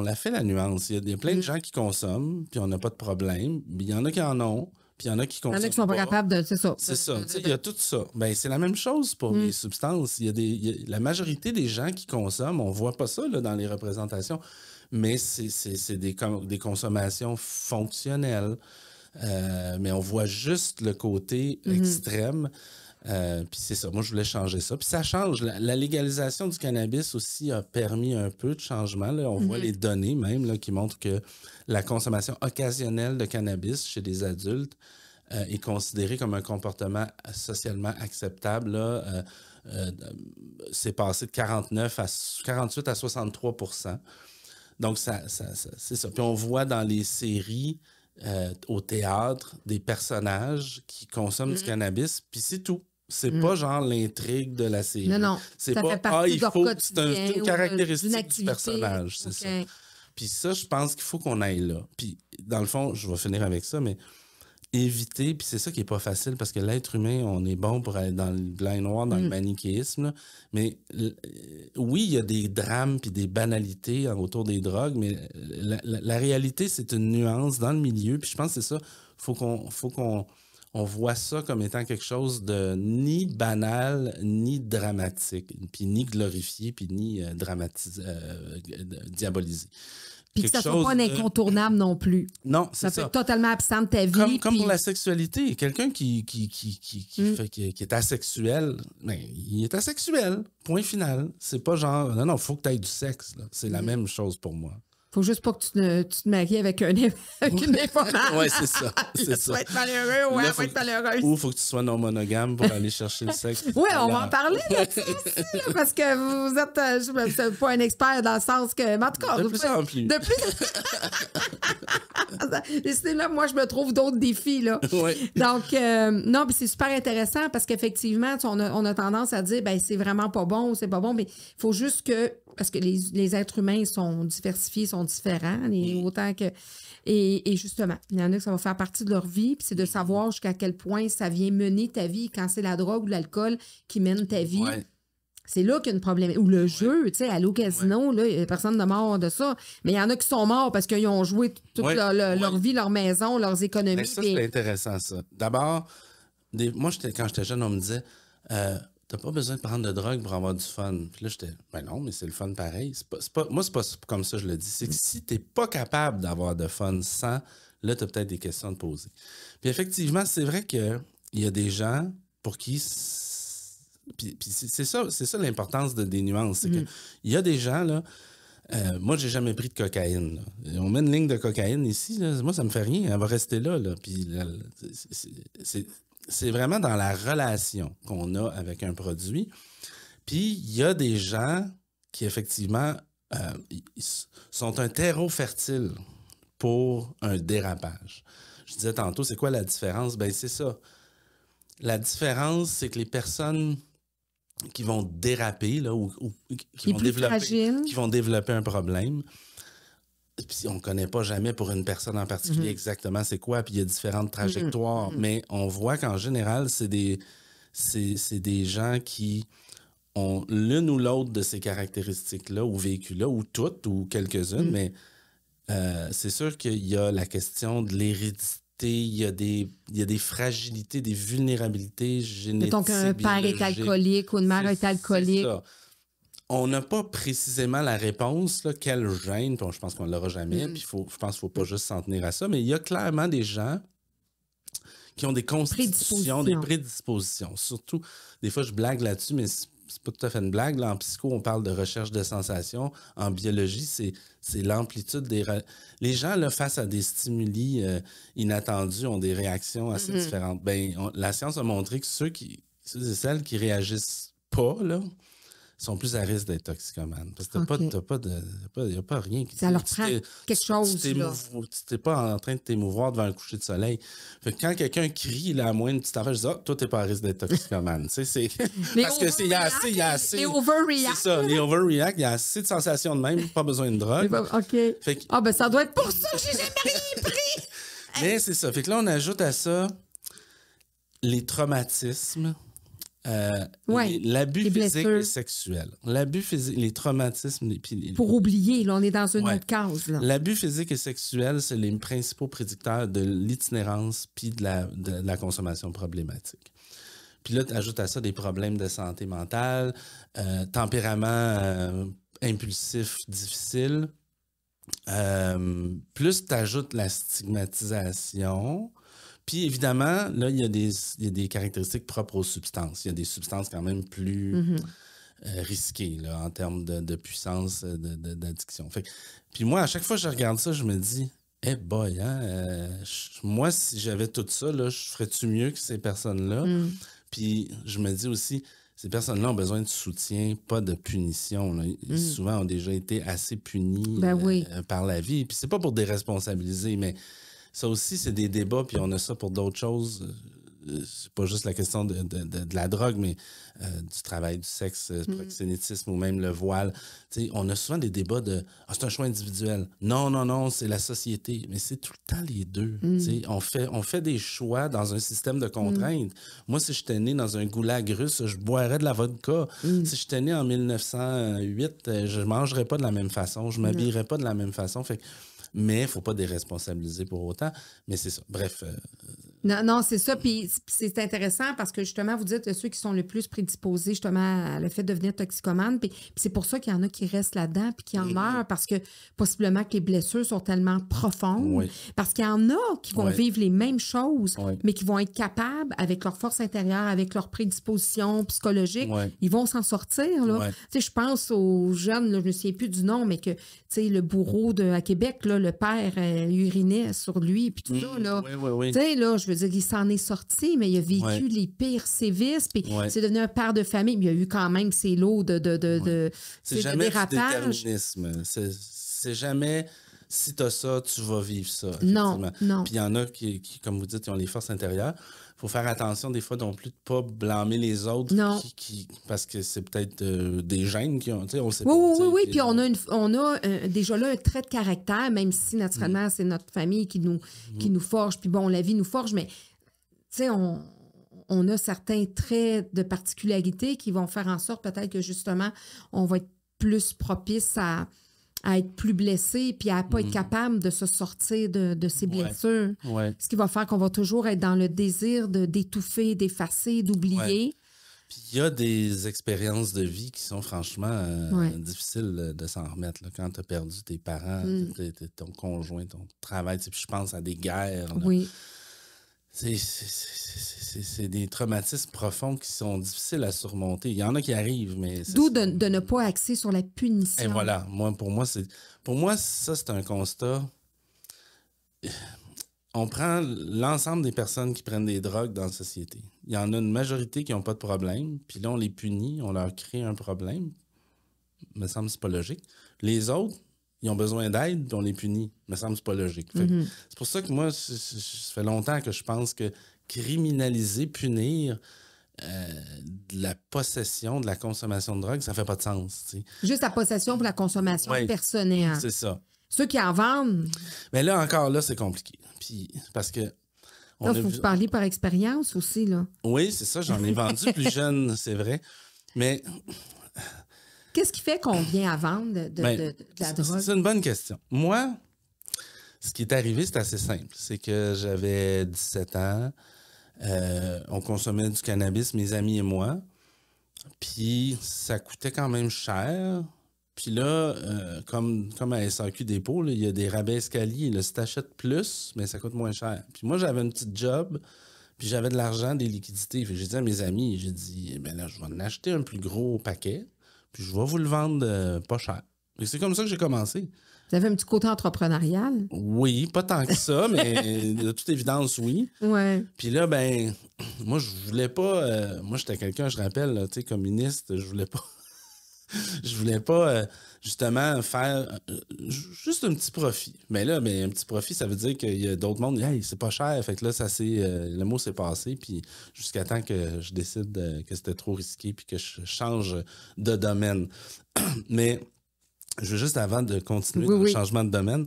l'a fait la nuance. Il y a des, plein de mm. gens qui consomment, puis on n'a pas de problème. Il y en a qui en ont, puis il y en a qui consomment. Il y en a qui sont pas, capables de. C'est ça. C'est ça. Il y a tout ça. Ben, c'est la même chose pour mm. les substances. a la majorité des gens qui consomment, on voit pas ça dans les représentations, mais c'est des, consommations fonctionnelles. Euh, mais on voit juste le côté mm-hmm. extrême. Euh, puis c'est ça, moi je voulais changer ça. Puis ça change, la, légalisation du cannabis aussi a permis un peu de changement. Là. On voit mhm. les données même là, qui montrent que la consommation occasionnelle de cannabis chez des adultes euh, est considérée comme un comportement socialement acceptable. Euh, c'est passé de 49 à 48 à 63 Donc, ça, c'est ça. Puis on voit dans les séries au théâtre des personnages qui consomment du mhm. cannabis, puis c'est tout. C'est mm. pas genre l'intrigue de la série. Non, non. C'est pas, ah, il faut. C'est un, une euh, caractéristique du personnage, c'est ça. Puis ça, je pense qu'il faut qu'on aille là. Puis dans le fond, je vais finir avec ça, mais éviter, puis c'est ça qui est pas facile parce que l'être humain, on est bon pour être dans le blanc et noir, dans le mm. manichéisme, mais euh, oui, il y a des drames puis des banalités autour des drogues, mais euh, la, réalité, c'est une nuance dans le milieu, puis je pense que c'est ça, faut qu'on faut qu'on on voit ça comme étant quelque chose de ni banal, ni dramatique, puis ni glorifié, puis ni euh, dramatisé, euh, euh, diabolisé. Puis que ça soit pas incontournable non plus. Non, c'est ça. Ça fait totalement absent de ta vie. Comme, pour la sexualité, quelqu'un qui, qui, qui, qui, hmm. est asexuel, mais ben, il est asexuel, point final. C'est pas genre, non, non, il faut que tu aies du sexe. C'est la hmm. même chose pour moi faut juste pas que tu, te maries avec, un, une infomane. oui, c'est ça. C'est ça. être malheureux ou il faut être faut que tu sois non monogame pour aller chercher le sexe. oui, on va en parler aussi, parce que vous êtes, euh, je suis pas un expert dans le sens que, mais en tout cas, depuis. plus Et c'est là, moi, je me trouve d'autres défis là. Donc, euh, non, c'est super intéressant parce qu'effectivement, on a, on a tendance à dire, ben c'est vraiment pas bon, c'est pas bon, mais il faut juste que parce que les, êtres humains sont diversifiés, sont différents, autant que. Et, justement, il y en a qui ça va faire partie de leur vie, puis c'est de savoir jusqu'à quel point ça vient mener ta vie, quand c'est la drogue ou l'alcool qui mène ta vie. C'est là qu'il y a une problématique. Ou le jeu, tu sais, à l'occasion, il n'y a personne de mort de ça. Mais il y en a qui sont morts parce qu'ils ont joué toute leur, vie, leur maison, leurs ben, économies. ça, c'est intéressant, ça. D'abord, moi, quand j'étais jeune, on me disait euh, t'as pas besoin de prendre de drogue pour avoir du fun. Puis là, j'étais, ben non, mais c'est le fun pareil. pas, moi, c'est pas comme ça, je le dis. C'est que si t'es pas capable d'avoir de fun sans, là, t'as peut-être des questions à te poser. Puis effectivement, c'est vrai qu'il y a des gens pour qui. Puis, c'est ça, l'importance de, des nuances. C'est mm-hmm. il y a des gens, là. Euh, moi, j'ai jamais pris de cocaïne. On met une ligne de cocaïne ici. Moi, ça me fait rien. Elle va rester là. là. Puis, c'est c'est vraiment dans la relation qu'on a avec un produit. Puis il y a des gens qui, effectivement, euh, sont un terreau fertile pour un dérapage. Je disais tantôt, c'est quoi la différence? Ben, c'est ça. La différence, c'est que les personnes qui vont déraper là, ou, qui, qui vont développer un problème, puis on connaît pas jamais pour une personne en particulier mm-hmm. exactement c'est quoi, puis il y a différentes mm-hmm. trajectoires, mm-hmm. mais on voit qu'en général, c'est des, c'est, des gens qui ont l'une ou l'autre de ces caractéristiques-là, ou véhicules là ou toutes, ou quelques-unes, mais euh, c'est sûr qu'il y a la question de l'hérédité il y, a des, il y a des fragilités, des vulnérabilités génétiques. Donc, un père est alcoolique ou une mère est, on n'a pas précisément la réponse, là, quel gène, je pense qu'on ne l'aura jamais, mm. puis faut, je pense qu'il ne faut pas juste s'en tenir à ça, mais il y a clairement des gens qui ont des constitutions, des prédispositions. Surtout, des fois, je blague là-dessus, mais c'est pas tout à fait une blague. Là, en psycho, on parle de recherche de sensations. En biologie, c'est l'amplitude des... Les gens, là, face à des stimuli euh, inattendus, ont des réactions assez mm-hmm. différentes. Ben, la science a montré que ceux qui... et celles qui réagissent pas, là, sont plus à risque d'être toxicomanes. Parce que t'as pas, de n'y a pas rien qui Ça leur prend quelque chose. Tu n'es pas en train de t'émouvoir devant le coucher de soleil. Fait que quand quelqu'un crie, là, à moins une petite affaire, je dis, ah, toi, t'es pas à risque d'être toxicomane. c'est, parce que c'est, y a assez, il y a assez. Les C'est ça, les overreact, il y a assez de sensations de même, pas besoin de drogue. OK. Ah, ben, ça doit être pour ça que j'ai jamais pris. Mais c'est ça. Fait que là, on ajoute à ça les traumatismes euh, l'abus physique et sexuel. L'abus physique, les traumatismes. Les, Pour oublier, là, on est dans une autre case. L'abus physique et sexuel, c'est les principaux prédicteurs de l'itinérance puis de la, de la, consommation problématique. Puis là, tu ajoutes à ça des problèmes de santé mentale, euh, tempérament euh, impulsif difficile. plus tu ajoutes la stigmatisation, puis évidemment, là, il y, a des, il y, a des, caractéristiques propres aux substances. Il y a des substances quand même plus mm-hmm. euh, risquées en termes de, puissance euh, d'addiction. Puis moi, à chaque fois que je regarde ça, je me dis, eh hey boy, hein, euh, moi, si j'avais tout ça, là, je ferais-tu mieux que ces personnes-là? Mm. Puis je me dis aussi, ces personnes-là ont besoin de soutien, pas de punition. Ils mm. souvent ont déjà été assez punis ben par la vie. Puis c'est pas pour déresponsabiliser, mais ça aussi, c'est des débats, puis on a ça pour d'autres choses. Euh, c'est pas juste la question de, la drogue, mais euh, du travail, du sexe, euh, du mm. proxénétisme ou même le voile. on a souvent des débats de ah, c'est un choix individuel. Non, non, non, c'est la société. Mais c'est tout le temps les deux. Mm. On, fait, on fait des choix dans un système de mm. contraintes. Moi, si j'étais né dans un goulag russe, je boirais de la vodka. Si j'étais né en 1908, je mangerais pas de la même façon, je m'habillerais pas de la même façon. Fait mais il ne faut pas déresponsabiliser pour autant. Mais c'est ça. Bref, euh, non, non, c'est ça. Puis c'est intéressant parce que justement, vous dites ceux qui sont le plus prédisposés justement à le fait de devenir toxicomane. Puis, c'est pour ça qu'il y en a qui restent là-dedans puis qui en mm-hmm. meurent parce que possiblement que les blessures sont tellement profondes. Parce qu'il y en a qui vont vivre les mêmes choses, mais qui vont être capables, avec leur force intérieure, avec leur prédisposition psychologique, ils vont s'en sortir. Là. Je pense aux jeunes, je ne sais plus du nom, mais que le bourreau de, à Québec, le père euh, urinait sur lui puis tout mm. ça. Là. Là, je veux il s'en est sorti, mais il a vécu les pires sévices, puis c'est devenu un père de famille, mais il y a eu quand même ces lots de, de, de, C'est jamais du déterminisme. C'est jamais si tu as ça, tu vas vivre ça. Non, non. Puis il y en a qui, comme vous dites, ont les forces intérieures. Il faut faire attention des fois non plus de ne pas blâmer les autres. Non. Qui, parce que c'est peut-être euh, des gènes qui ont. On oui, oui, oui, Puis on a, on a euh, déjà là un trait de caractère, même si naturellement c'est notre famille qui nous, mhm. qui nous forge. Puis bon, la vie nous forge, mais tu sais, on a certains traits de particularité qui vont faire en sorte peut-être que justement, on va être plus propice à, à être plus blessé puis à pas être mm. capable de se sortir de, ses blessures. Ce qui va faire qu'on va toujours être dans le désir d'étouffer, d'effacer, d'oublier. il y a des expériences de vie qui sont franchement euh, difficiles de s'en remettre. quand tu as perdu tes parents, mm. ton conjoint, ton travail, je pense à des guerres. C'est des traumatismes profonds qui sont difficiles à surmonter. Il y en a qui arrivent, mais... D'où de, ne pas axer sur la punition. Et voilà, moi, pour moi, c'est pour moi ça, c'est un constat. On prend l'ensemble des personnes qui prennent des drogues dans la société. Il y en a une majorité qui n'ont pas de problème, puis là, on les punit, on leur crée un problème. Il me semble que c'est pas logique. Les autres, ils ont besoin d'aide, puis on les punit. Ça me semble pas logique. Mm-hmm. C'est pour ça que moi, ça fait longtemps que je pense que criminaliser, punir, euh, la possession, de la consommation de drogue, ça fait pas de sens. Juste la possession pour la consommation personnelle. C'est ça. Ceux qui en vendent. Mais là encore, là, c'est compliqué. Puis, parce que. Il faut parler par expérience aussi, là. Oui, c'est ça, j'en ai vendu plus jeune, c'est vrai. Mais Qu'est-ce qui fait qu'on vient à vendre de, ben, la drogue? C'est une bonne question. Moi, ce qui est arrivé, c'est assez simple. C'est que j'avais 17 ans, euh, on consommait du cannabis, mes amis et moi, puis ça coûtait quand même cher. Puis là, euh, comme, comme à SAQ Dépôt, il y a des rabais escaliers. Là, si t'achètes plus, mais ben, ça coûte moins cher. Puis moi, j'avais un petit job, puis j'avais de l'argent, des liquidités. J'ai dit à mes amis, j'ai dit, eh ben là, je vais en acheter un plus gros paquet puis je vais vous le vendre euh, pas cher. Et c'est comme ça que j'ai commencé. Vous avez un petit côté entrepreneurial? Oui, pas tant que ça, mais euh, de toute évidence, oui. Ouais. Puis là, ben, moi, je voulais pas. Euh, moi, j'étais quelqu'un, je rappelle, tu sais, communiste, je voulais pas je voulais pas euh, justement faire euh, juste un petit profit. Mais là, mais ben, un petit profit, ça veut dire qu'il y a d'autres mondes, hey, c'est pas cher. Fait que là, ça c'est euh, le mot s'est passé. Puis jusqu'à temps que je décide que c'était trop risqué, puis que je change de domaine. mais je veux juste avant de continuer le changement de domaine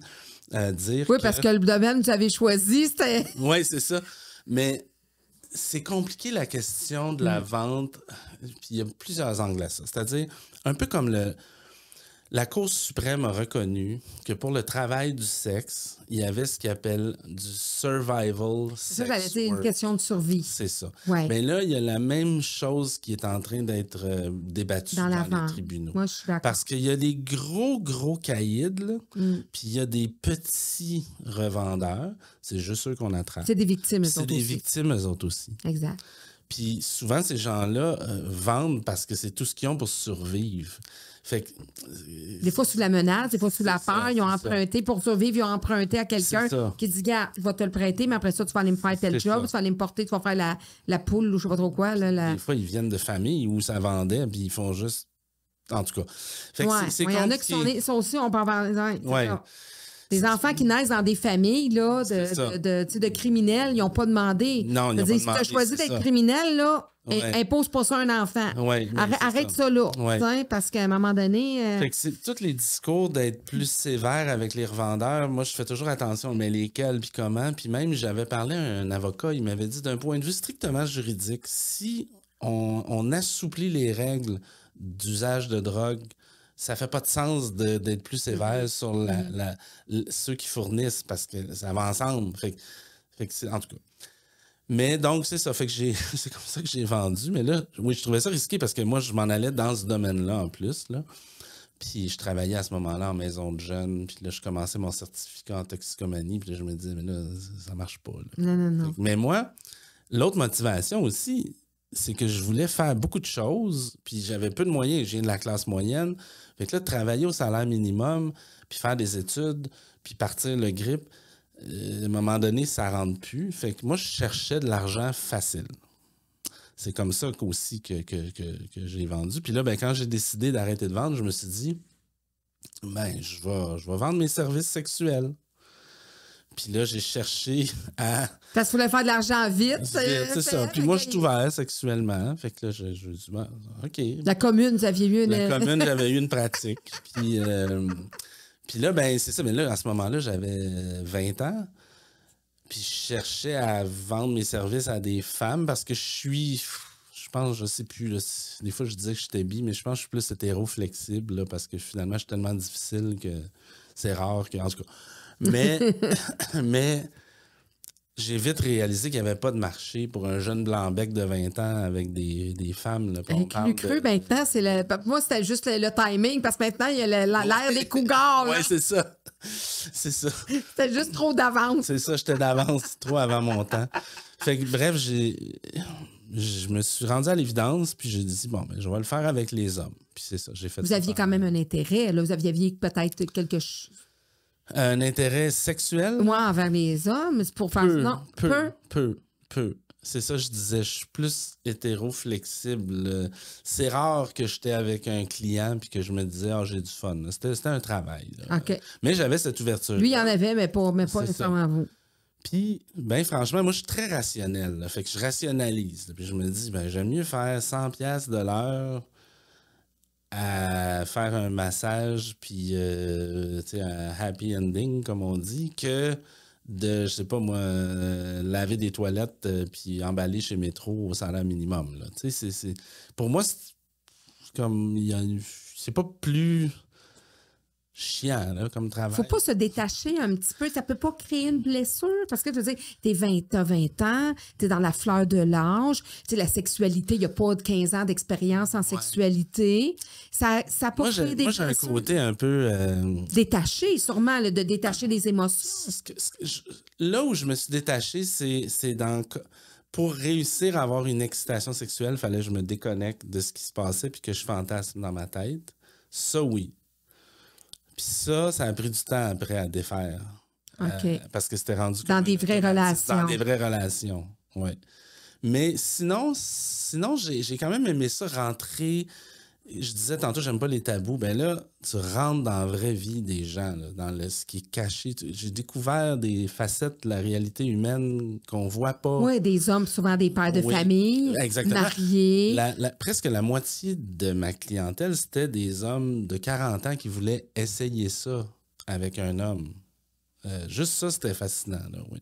dire. Oui, parce que le domaine que j'avais choisi, c'était. oui, c'est ça. Mais c'est compliqué la question de la mm. vente, puis il y a plusieurs angles à ça. C'est-à-dire, un peu comme le, la Cour suprême a reconnu que pour le travail du sexe, il y avait ce qu'il appelle du survival C'est C'est une question de survie. C'est ça. Mais là, il y a la même chose qui est en train d'être euh, débattue dans, les tribunaux. Parce qu'il y a des gros, gros caïds, mm. puis il y a des petits revendeurs. C'est juste ceux qu'on attrape. C'est des victimes, eux C'est des victimes, eux autres aussi. Exact. Puis souvent, ces gens-là euh, vendent parce que c'est tout ce qu'ils ont pour survivre. Fait euh, des fois, sous la menace, des fois, sous la peur, ils ont emprunté pour survivre, ils ont emprunté à quelqu'un qui dit Gars, je vais te le prêter, mais après ça, tu vas aller me faire tel job, tu vas aller me porter, tu vas faire la, la poule ou je sais pas trop quoi. Là, Des fois, ils viennent de familles où ça vendait, puis ils font juste. En tout cas. Fait Il y en a qui sont, aussi, on peut en Ouais. Des enfants qui naissent dans des familles là, de, criminels, ils n'ont pas demandé. Non, ils n'ont pas demandé. Si tu as choisi d'être criminel, là, Impose pas ça à un enfant. arrête, ça, là. Parce qu'à un moment donné. Euh, tous les discours d'être plus sévère avec les revendeurs, moi, je fais toujours attention, mais lesquels, puis comment. Puis même, j'avais parlé à un avocat, il m'avait dit d'un point de vue strictement juridique, si on assouplit les règles d'usage de drogue ça fait pas de sens d'être plus mm-hmm. sévère sur mm-hmm. ceux qui fournissent parce que ça va ensemble. en tout cas. Mais donc, c'est ça. Fait que j'ai, c'est comme ça que j'ai vendu. Mais là, oui, je trouvais ça risqué parce que moi, je m'en allais dans ce domaine-là en plus. Là. Puis je travaillais à ce moment-là en maison de jeunes. Puis là, je commençais mon certificat en toxicomanie. Puis là, je me disais, mais là, ça marche pas. mais moi, l'autre motivation aussi, c'est que je voulais faire beaucoup de choses. Puis j'avais peu de moyens. J'ai de la classe moyenne. Fait que là, travailler au salaire minimum, puis faire des études, puis partir le grip, euh, à un moment donné, ça rentre plus. Fait que moi, je cherchais de l'argent facile. C'est comme ça qu'aussi aussi que, que, j'ai vendu. Puis là, ben, quand j'ai décidé d'arrêter de vendre, je me suis dit, ben, je vais, je vais vendre mes services sexuels. Puis là, j'ai cherché à. Parce que voulait faire de l'argent vite. C'est euh, ça. Puis moi, je suis ouvert sexuellement. Fait que là, je, je OK. La commune, vous aviez eu une. La euh, commune, j'avais eu une pratique. Puis, euh, puis là, ben, c'est ça. Mais là, à ce moment-là, j'avais 20 ans. Puis je cherchais à vendre mes services à des femmes parce que je suis. Je pense, je sais plus. des fois, je disais que j'étais bi, mais je pense que je suis plus hétéro flexible parce que finalement, je suis tellement difficile que c'est rare que. En tout cas. Mais, mais j'ai vite réalisé qu'il n'y avait pas de marché pour un jeune blanc-bec de 20 ans avec des, des femmes. Là, avec le plus maintenant, c'est le... moi, c'était juste le, timing, parce que maintenant, il y a l'air des cougars. oui, c'est ça. C'est ça. C'était juste trop d'avance. C'est ça, j'étais d'avance, trop avant mon temps. Fait que, bref, j'ai... Je me suis rendu à l'évidence, puis j'ai dit, bon, ben, je vais le faire avec les hommes. Puis c'est ça, j'ai fait Vous aviez quand même un intérêt, là. Vous aviez peut-être quelque chose un intérêt sexuel? Moi, envers les hommes, c'est pour faire... non, peu. Peu, peu. C'est ça je disais, je suis plus hétéro-flexible. C'est rare que j'étais avec un client puis que je me disais, oh, j'ai du fun. C'était un travail. Mais j'avais cette ouverture. Lui, il en avait, mais, pas mais pas nécessairement vous. Puis, ben franchement, moi, je suis très rationnel. Fait que je rationalise. Puis je me dis, ben j'aime mieux faire 100 pièces de l'heure à faire un massage, puis euh, un happy ending, comme on dit, que de, je sais pas moi, euh, laver des toilettes euh, puis emballer chez Métro au salaire minimum. Là. C pour moi, c'est comme. C'est pas plus chiant comme travail. faut pas se détacher un petit peu. Ça peut pas créer une blessure parce que, tu t'es 20, ans, 20 ans, es dans la fleur de l'âge, tu la sexualité, il n'y a pas de 15 ans d'expérience en sexualité. Ça, ça peut moi, créer des Moi, j'ai un côté un peu... Euh, détaché, sûrement, de détacher des émotions. là où je me suis détaché, c'est Pour réussir à avoir une excitation sexuelle, il fallait que je me déconnecte de ce qui se passait puis que je fantasme dans ma tête. Ça, oui puis ça, ça a pris du temps après à défaire. Euh, OK. parce que c'était rendu. Dans des vraies relations. Dans des vraies relations, oui. Mais sinon, sinon j'ai quand même aimé ça rentrer je disais tantôt, j'aime pas les tabous. Ben là, tu rentres dans la vraie vie des gens, dans ce qui est caché. J'ai découvert des facettes de la réalité humaine qu'on voit pas. Oui, des hommes, souvent des pères de famille, mariés. presque la moitié de ma clientèle, c'était des hommes de 40 ans qui voulaient essayer ça avec un homme. Euh, juste ça, c'était fascinant. oui.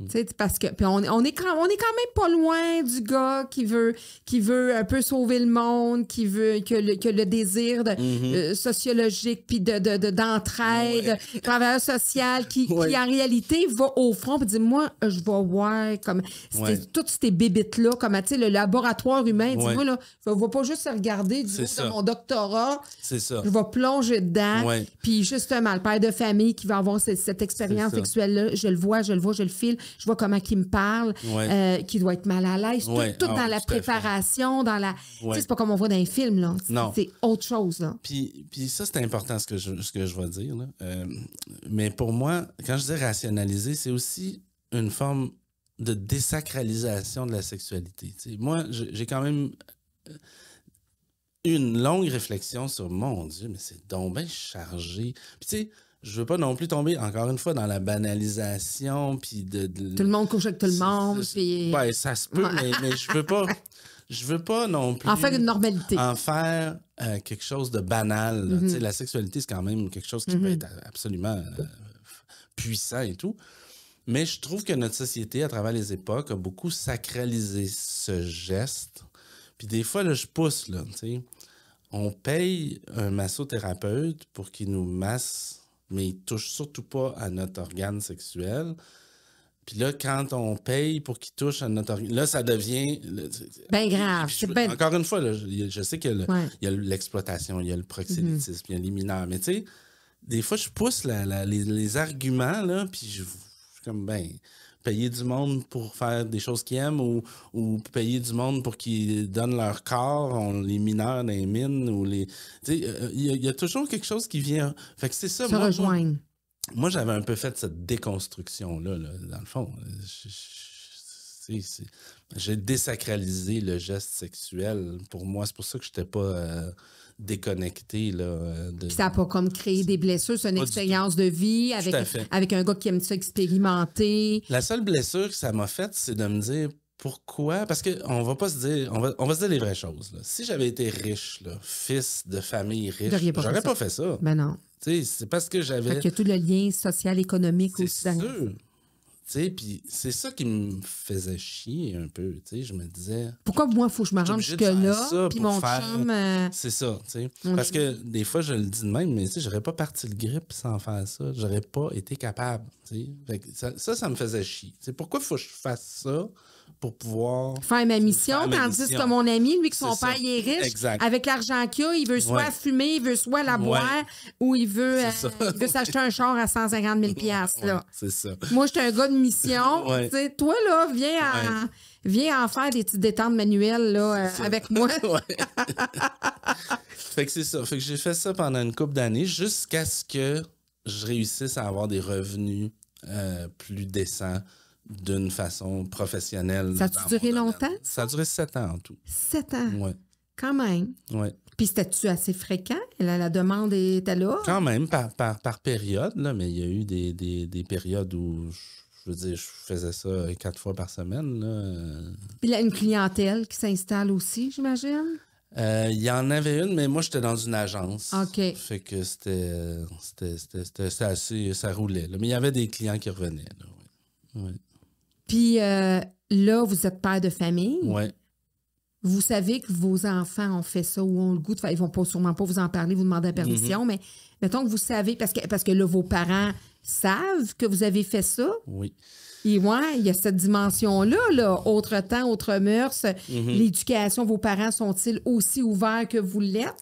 Mm. parce que on, on, est quand, on est quand même pas loin du gars qui veut qui veut un peu sauver le monde qui veut que le, que le désir mm-hmm. euh, sociologique puis d'entraide de, travailleur social qui, en réalité va au front et dit moi je vais voir comme toutes ces bébites là comme tu le laboratoire humain dis moi là je vais pas juste regarder du mon doctorat je vais plonger dedans puis justement le père de famille qui va avoir cette, cette expérience sexuelle là je le vois je le vois je le file je vois comment il me parle, euh, qu'il doit être mal à l'aise. Tout, ah, dans la préparation, dans la. C'est pas comme on voit dans un film, là. C'est autre chose, là. Puis, puis ça, c'est important ce que je, ce que je vais dire, là. Euh, mais pour moi, quand je dis rationaliser, c'est aussi une forme de désacralisation de la sexualité. moi, j'ai quand même euh, une longue réflexion sur mon Dieu, mais c'est donc bien chargé. Puis tu sais, je veux pas non plus tomber, encore une fois, dans la banalisation, puis de, Tout le monde couche tout le monde, puis... Ben, ça se peut, mais, je veux pas... Je veux pas non plus... En faire une normalité. En faire euh, quelque chose de banal. Mm-hmm. La sexualité, c'est quand même quelque chose qui peut mm-hmm. être absolument euh, puissant et tout. Mais je trouve que notre société, à travers les époques, a beaucoup sacralisé ce geste. Puis des fois, je pousse, là, tu On paye un massothérapeute pour qu'il nous masse mais ils touchent surtout pas à notre organe sexuel. Puis là, quand on paye pour qu'ils touchent à notre organe, là, ça devient. Ben grave. Ben encore une fois, je, sais qu'il y a l'exploitation, il y a le proxénétisme, il y a les mineurs. Mais tu sais, des fois, je pousse les, arguments, là, puis je, suis comme, ben payer du monde pour faire des choses qu'ils aiment ou, payer du monde pour qu'ils donnent leur corps, on, les mineurs dans les mines ou les. Tu sais, euh, il y, a toujours quelque chose qui vient. Fait que c'est ça. Se moi, Moi, j'avais un peu fait cette déconstruction-là, dans le fond. j'ai désacralisé le geste sexuel. Pour moi, c'est pour ça que je n'étais pas. Euh, déconnecté. Euh, ça n'a pas comme créé des blessures. C'est une expérience de vie avec, avec un gars qui aime ça expérimenter. La seule blessure que ça m'a faite, c'est de me dire pourquoi? Parce qu'on va pas se dire, on va, on va se dire les vraies choses. Si j'avais été riche, fils de famille riche, j'aurais pas fait ça. Ben non. C'est parce que j'avais. que tout le lien social, économique aussi. C'est ben puis c'est ça qui me faisait chier un peu, je me disais... Pourquoi moi, faut que je m'arrange jusque-là, puis mon chum... Euh, c'est ça, tu parce que des fois, je le dis de même, mais tu sais, j'aurais pas parti le grip sans faire ça, j'aurais pas été capable, ça, ça, me faisait chier. c'est pourquoi faut que je fasse ça pour pouvoir faire ma mission, tandis que mon ami, lui, que son père est riche, avec l'argent qu'il a, il veut soit fumer, il veut soit la boire, ou euh, il veut s'acheter un char à 150 000 là. Moi, j'étais un gars de mission. toi, là, viens en, faire des petites détentes manuelles là, euh, avec moi. fait que c'est ça. Fait que j'ai fait ça pendant une couple d'années jusqu'à ce que je réussisse à avoir des revenus euh, plus décents d'une façon professionnelle. Ça a duré longtemps? Ça a duré sept ans en tout. Sept ans? Oui. Quand même. Oui. Puis c'était-tu assez fréquent? La, demande était là? Quand même, par, période, là, mais il y a eu des, périodes où je, veux dire, je faisais ça quatre fois par semaine. il y a une clientèle qui s'installe aussi, j'imagine? Euh, il y en avait une, mais moi, j'étais dans une agence. OK. Fait que c'était assez. Ça roulait. Mais il y avait des clients qui revenaient. Là, puis euh, là, vous êtes père de famille. Ouais. Vous savez que vos enfants ont fait ça ou ont le goût de faire. Ils vont pas, sûrement pas vous en parler, vous demander la permission, mm-hmm. mais mettons que vous savez, parce que, parce que là, vos parents savent que vous avez fait ça. Oui. Et ouais, il y a cette dimension-là, là. Autre temps, autre mœurs. Mm-hmm. L'éducation, vos parents sont-ils aussi ouverts que vous l'êtes?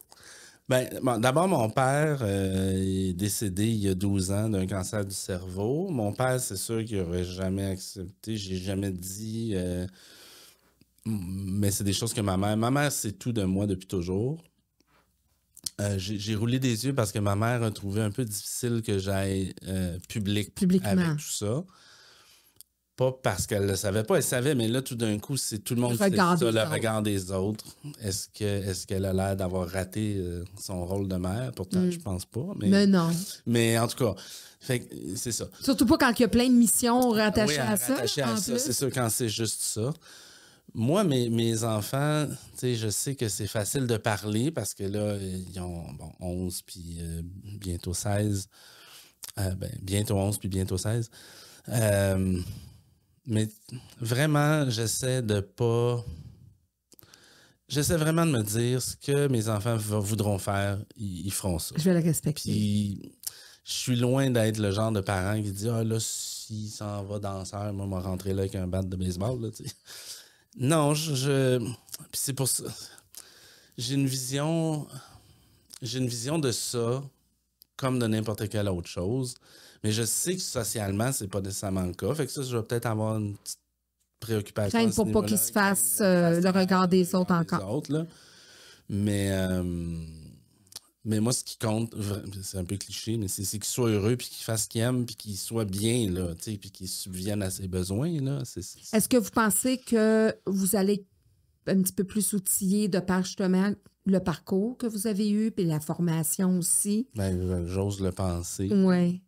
Ben, d'abord, mon père euh, est décédé il y a 12 ans d'un cancer du cerveau. Mon père, c'est sûr qu'il n'aurait jamais accepté, j'ai jamais dit, euh, mais c'est des choses que ma mère. Ma mère, c'est tout de moi depuis toujours. Euh, j'ai roulé des yeux parce que ma mère a trouvé un peu difficile que j'aille public avec tout ça parce qu'elle le savait pas, elle savait, mais là, tout d'un coup, c'est tout le monde qui ça, le regard des autres. Est-ce que est-ce qu'elle a l'air d'avoir raté euh, son rôle de mère? Pourtant, hmm. je pense pas. Mais, non. Mais en tout cas, euh, c'est ça. Surtout pas quand il y a plein de missions ah rattachées à, ça. C'est ça, c'est sûr, quand c'est juste ça. Moi, mes, mes enfants, je sais que c'est facile de parler parce que là, ils ont 11 euh, ben, puis bientôt 16. bientôt 11 puis bientôt 16 mais vraiment, j'essaie de pas. J'essaie vraiment de me dire ce que mes enfants voudront faire, ils, feront ça. Je vais le respecter. je suis loin d'être le genre de parent qui dit Ah, là, s'il s'en va danseur, moi, je vais rentrer là avec un bat de baseball. non, je. je... c'est pour ça. J'ai une vision. J'ai une vision de ça comme de n'importe quelle autre chose. Mais je sais que socialement, c'est pas nécessairement le cas. Fait que ça, je vais peut-être avoir une petite préoccupation. peut pour pas qu'il se fasse euh, le regard des autres encore. Mais, euh, mais moi, ce qui compte, c'est un peu cliché, mais c'est qu'il soit heureux, puis qu'il fasse ce qu'il aime, puis qu'il soit bien, là, puis qu'il subvienne à ses besoins. Est-ce que vous pensez que vous allez un petit peu plus outillé de par justement le parcours que vous avez eu, puis la formation aussi? Ben, j'ose le penser. Oui.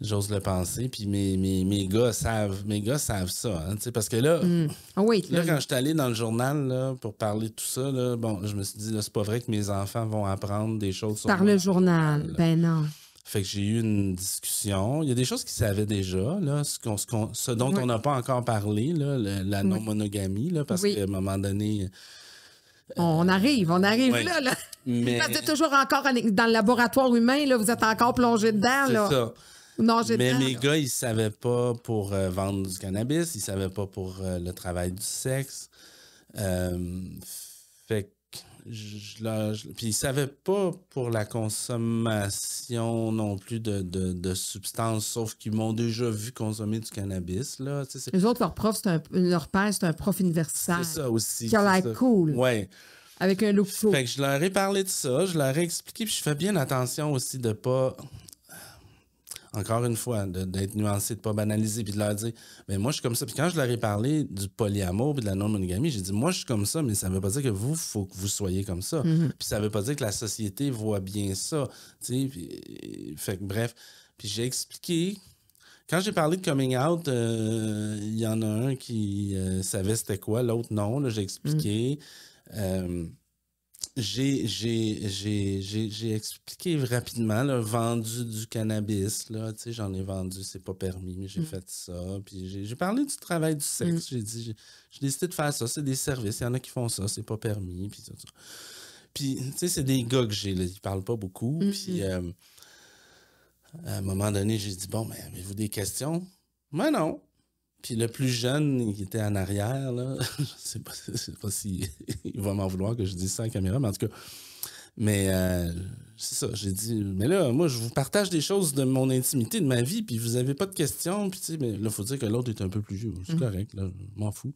J'ose le penser. Puis mes, mes, gars savent mes gars savent ça. Hein, parce que mm. ah là, quand je suis allé dans le journal là, pour parler de tout ça, bon, je me suis dit, c'est pas vrai que mes enfants vont apprendre des choses Par le journal. ben non. Fait que j'ai eu une discussion. Il y a des choses qu'ils savaient déjà, là, ce, dont on n'a pas encore parlé, la non-monogamie, parce qu'à un moment donné. Euh, on euh, arrive, on arrive là. Mais... Vous êtes toujours encore dans le laboratoire humain, là, vous êtes encore plongé dedans. C'est ça. Non, Mais mes gars, ils savaient pas pour euh, vendre du cannabis, ils savaient pas pour euh, le travail du sexe. Euh, fait que puis ils savaient pas pour la consommation non plus de, de, substances, sauf qu'ils m'ont déjà vu consommer du cannabis. Là. Les autres, leur prof, leur père, c'est un prof universitaire. C'est ça aussi. Qui a l'air cool. Avec un loup Fait que je leur ai parlé de ça, je leur ai expliqué, puis je fais bien attention aussi de pas encore une fois, d'être nuancé, de ne pas banaliser, puis de leur dire, mais moi, je suis comme ça. Puis quand je leur ai parlé du polyamour et de la non-monogamie, j'ai dit, moi, je suis comme ça, mais ça ne veut pas dire que vous, il faut que vous soyez comme ça. Mhm. Puis ça ne veut pas dire que la société voit bien ça. Euh, fait que, bref. Puis j'ai expliqué. Quand j'ai parlé de coming out, euh, il y en a un qui euh, savait c'était quoi, l'autre non. J'ai expliqué. Mhm j'ai expliqué rapidement, là, vendu du cannabis, là, tu j'en ai vendu, c'est pas permis, mais j'ai mm. fait ça. Puis j'ai parlé du travail du sexe. Mm. J'ai dit, décidé de faire ça, c'est des services, il y en a qui font ça, c'est pas permis, puis tu sais, c'est des gars que j'ai, ils parlent pas beaucoup. Mm-hmm. Puis, euh, à un moment donné, j'ai dit, bon, mais ben, avez-vous des questions? Moi, ben, non. Puis le plus jeune, qui était en arrière, là, je ne sais pas, s'il va m'en vouloir que je dise ça en caméra, mais en tout cas, mais euh, c'est ça, j'ai dit, mais là, moi, je vous partage des choses de mon intimité, de ma vie, puis vous n'avez pas de questions, puis tu sais, mais là, il faut dire que l'autre est un peu plus vieux, c'est mm. correct, là, m'en fous.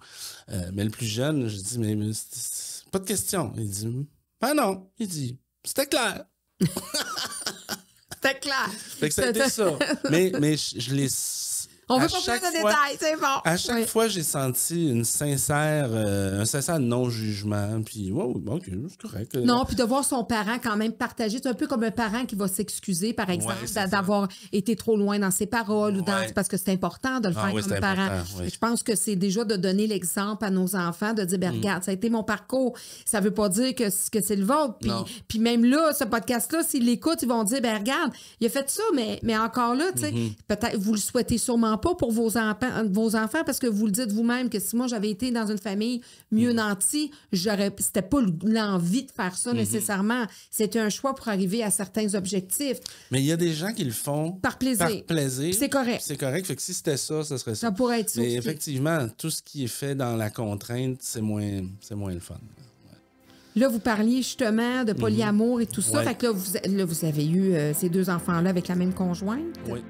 Euh, mais le plus jeune, j'ai dit, mais, pas de questions. Il dit, ben non, il dit, c'était clair. c'était clair. Fait ça Mais, mais je, je l'ai on veut pas plus de détails, c'est bon. À chaque fois, j'ai senti une sincère, euh, un sincère non-jugement. Puis, OK, correct. Euh. Non, puis de voir son parent quand même partager. C'est un peu comme un parent qui va s'excuser, par exemple, d'avoir été trop loin dans ses paroles ou dans, parce que c'est important de le ah faire oui, comme parent. Je pense que c'est déjà de donner l'exemple à nos enfants, de dire, ben, mm. regarde, ça a été mon parcours. Ça veut pas dire que, que c'est le vôtre. Puis, puis même là, ce podcast-là, s'ils l'écoutent, ils vont dire, ben, regarde, il a fait ça, mais, mais encore là, tu sais, mm-hmm. peut-être, vous le souhaitez sûrement pas pour vos, enfants, vos enfants parce que vous le dites vous-même que si moi j'avais été dans une famille mieux mhm. nantie, j'aurais, c'était pas l'envie de faire ça mhm. nécessairement. C'était un choix pour arriver à certains objectifs. Mais il y a des gens qui le font par plaisir. Par plaisir. C'est correct. C'est correct. Fait que si c'était ça, ça serait ça. Ça pourrait être ça. Mais effectivement, tout ce qui est fait dans la contrainte, c'est moins, c'est moins le fun. Là, vous parliez justement de mhm. polyamour et tout ça. Fait que là vous, vous, avez eu euh, ces deux enfants-là avec la même conjointe. Oui.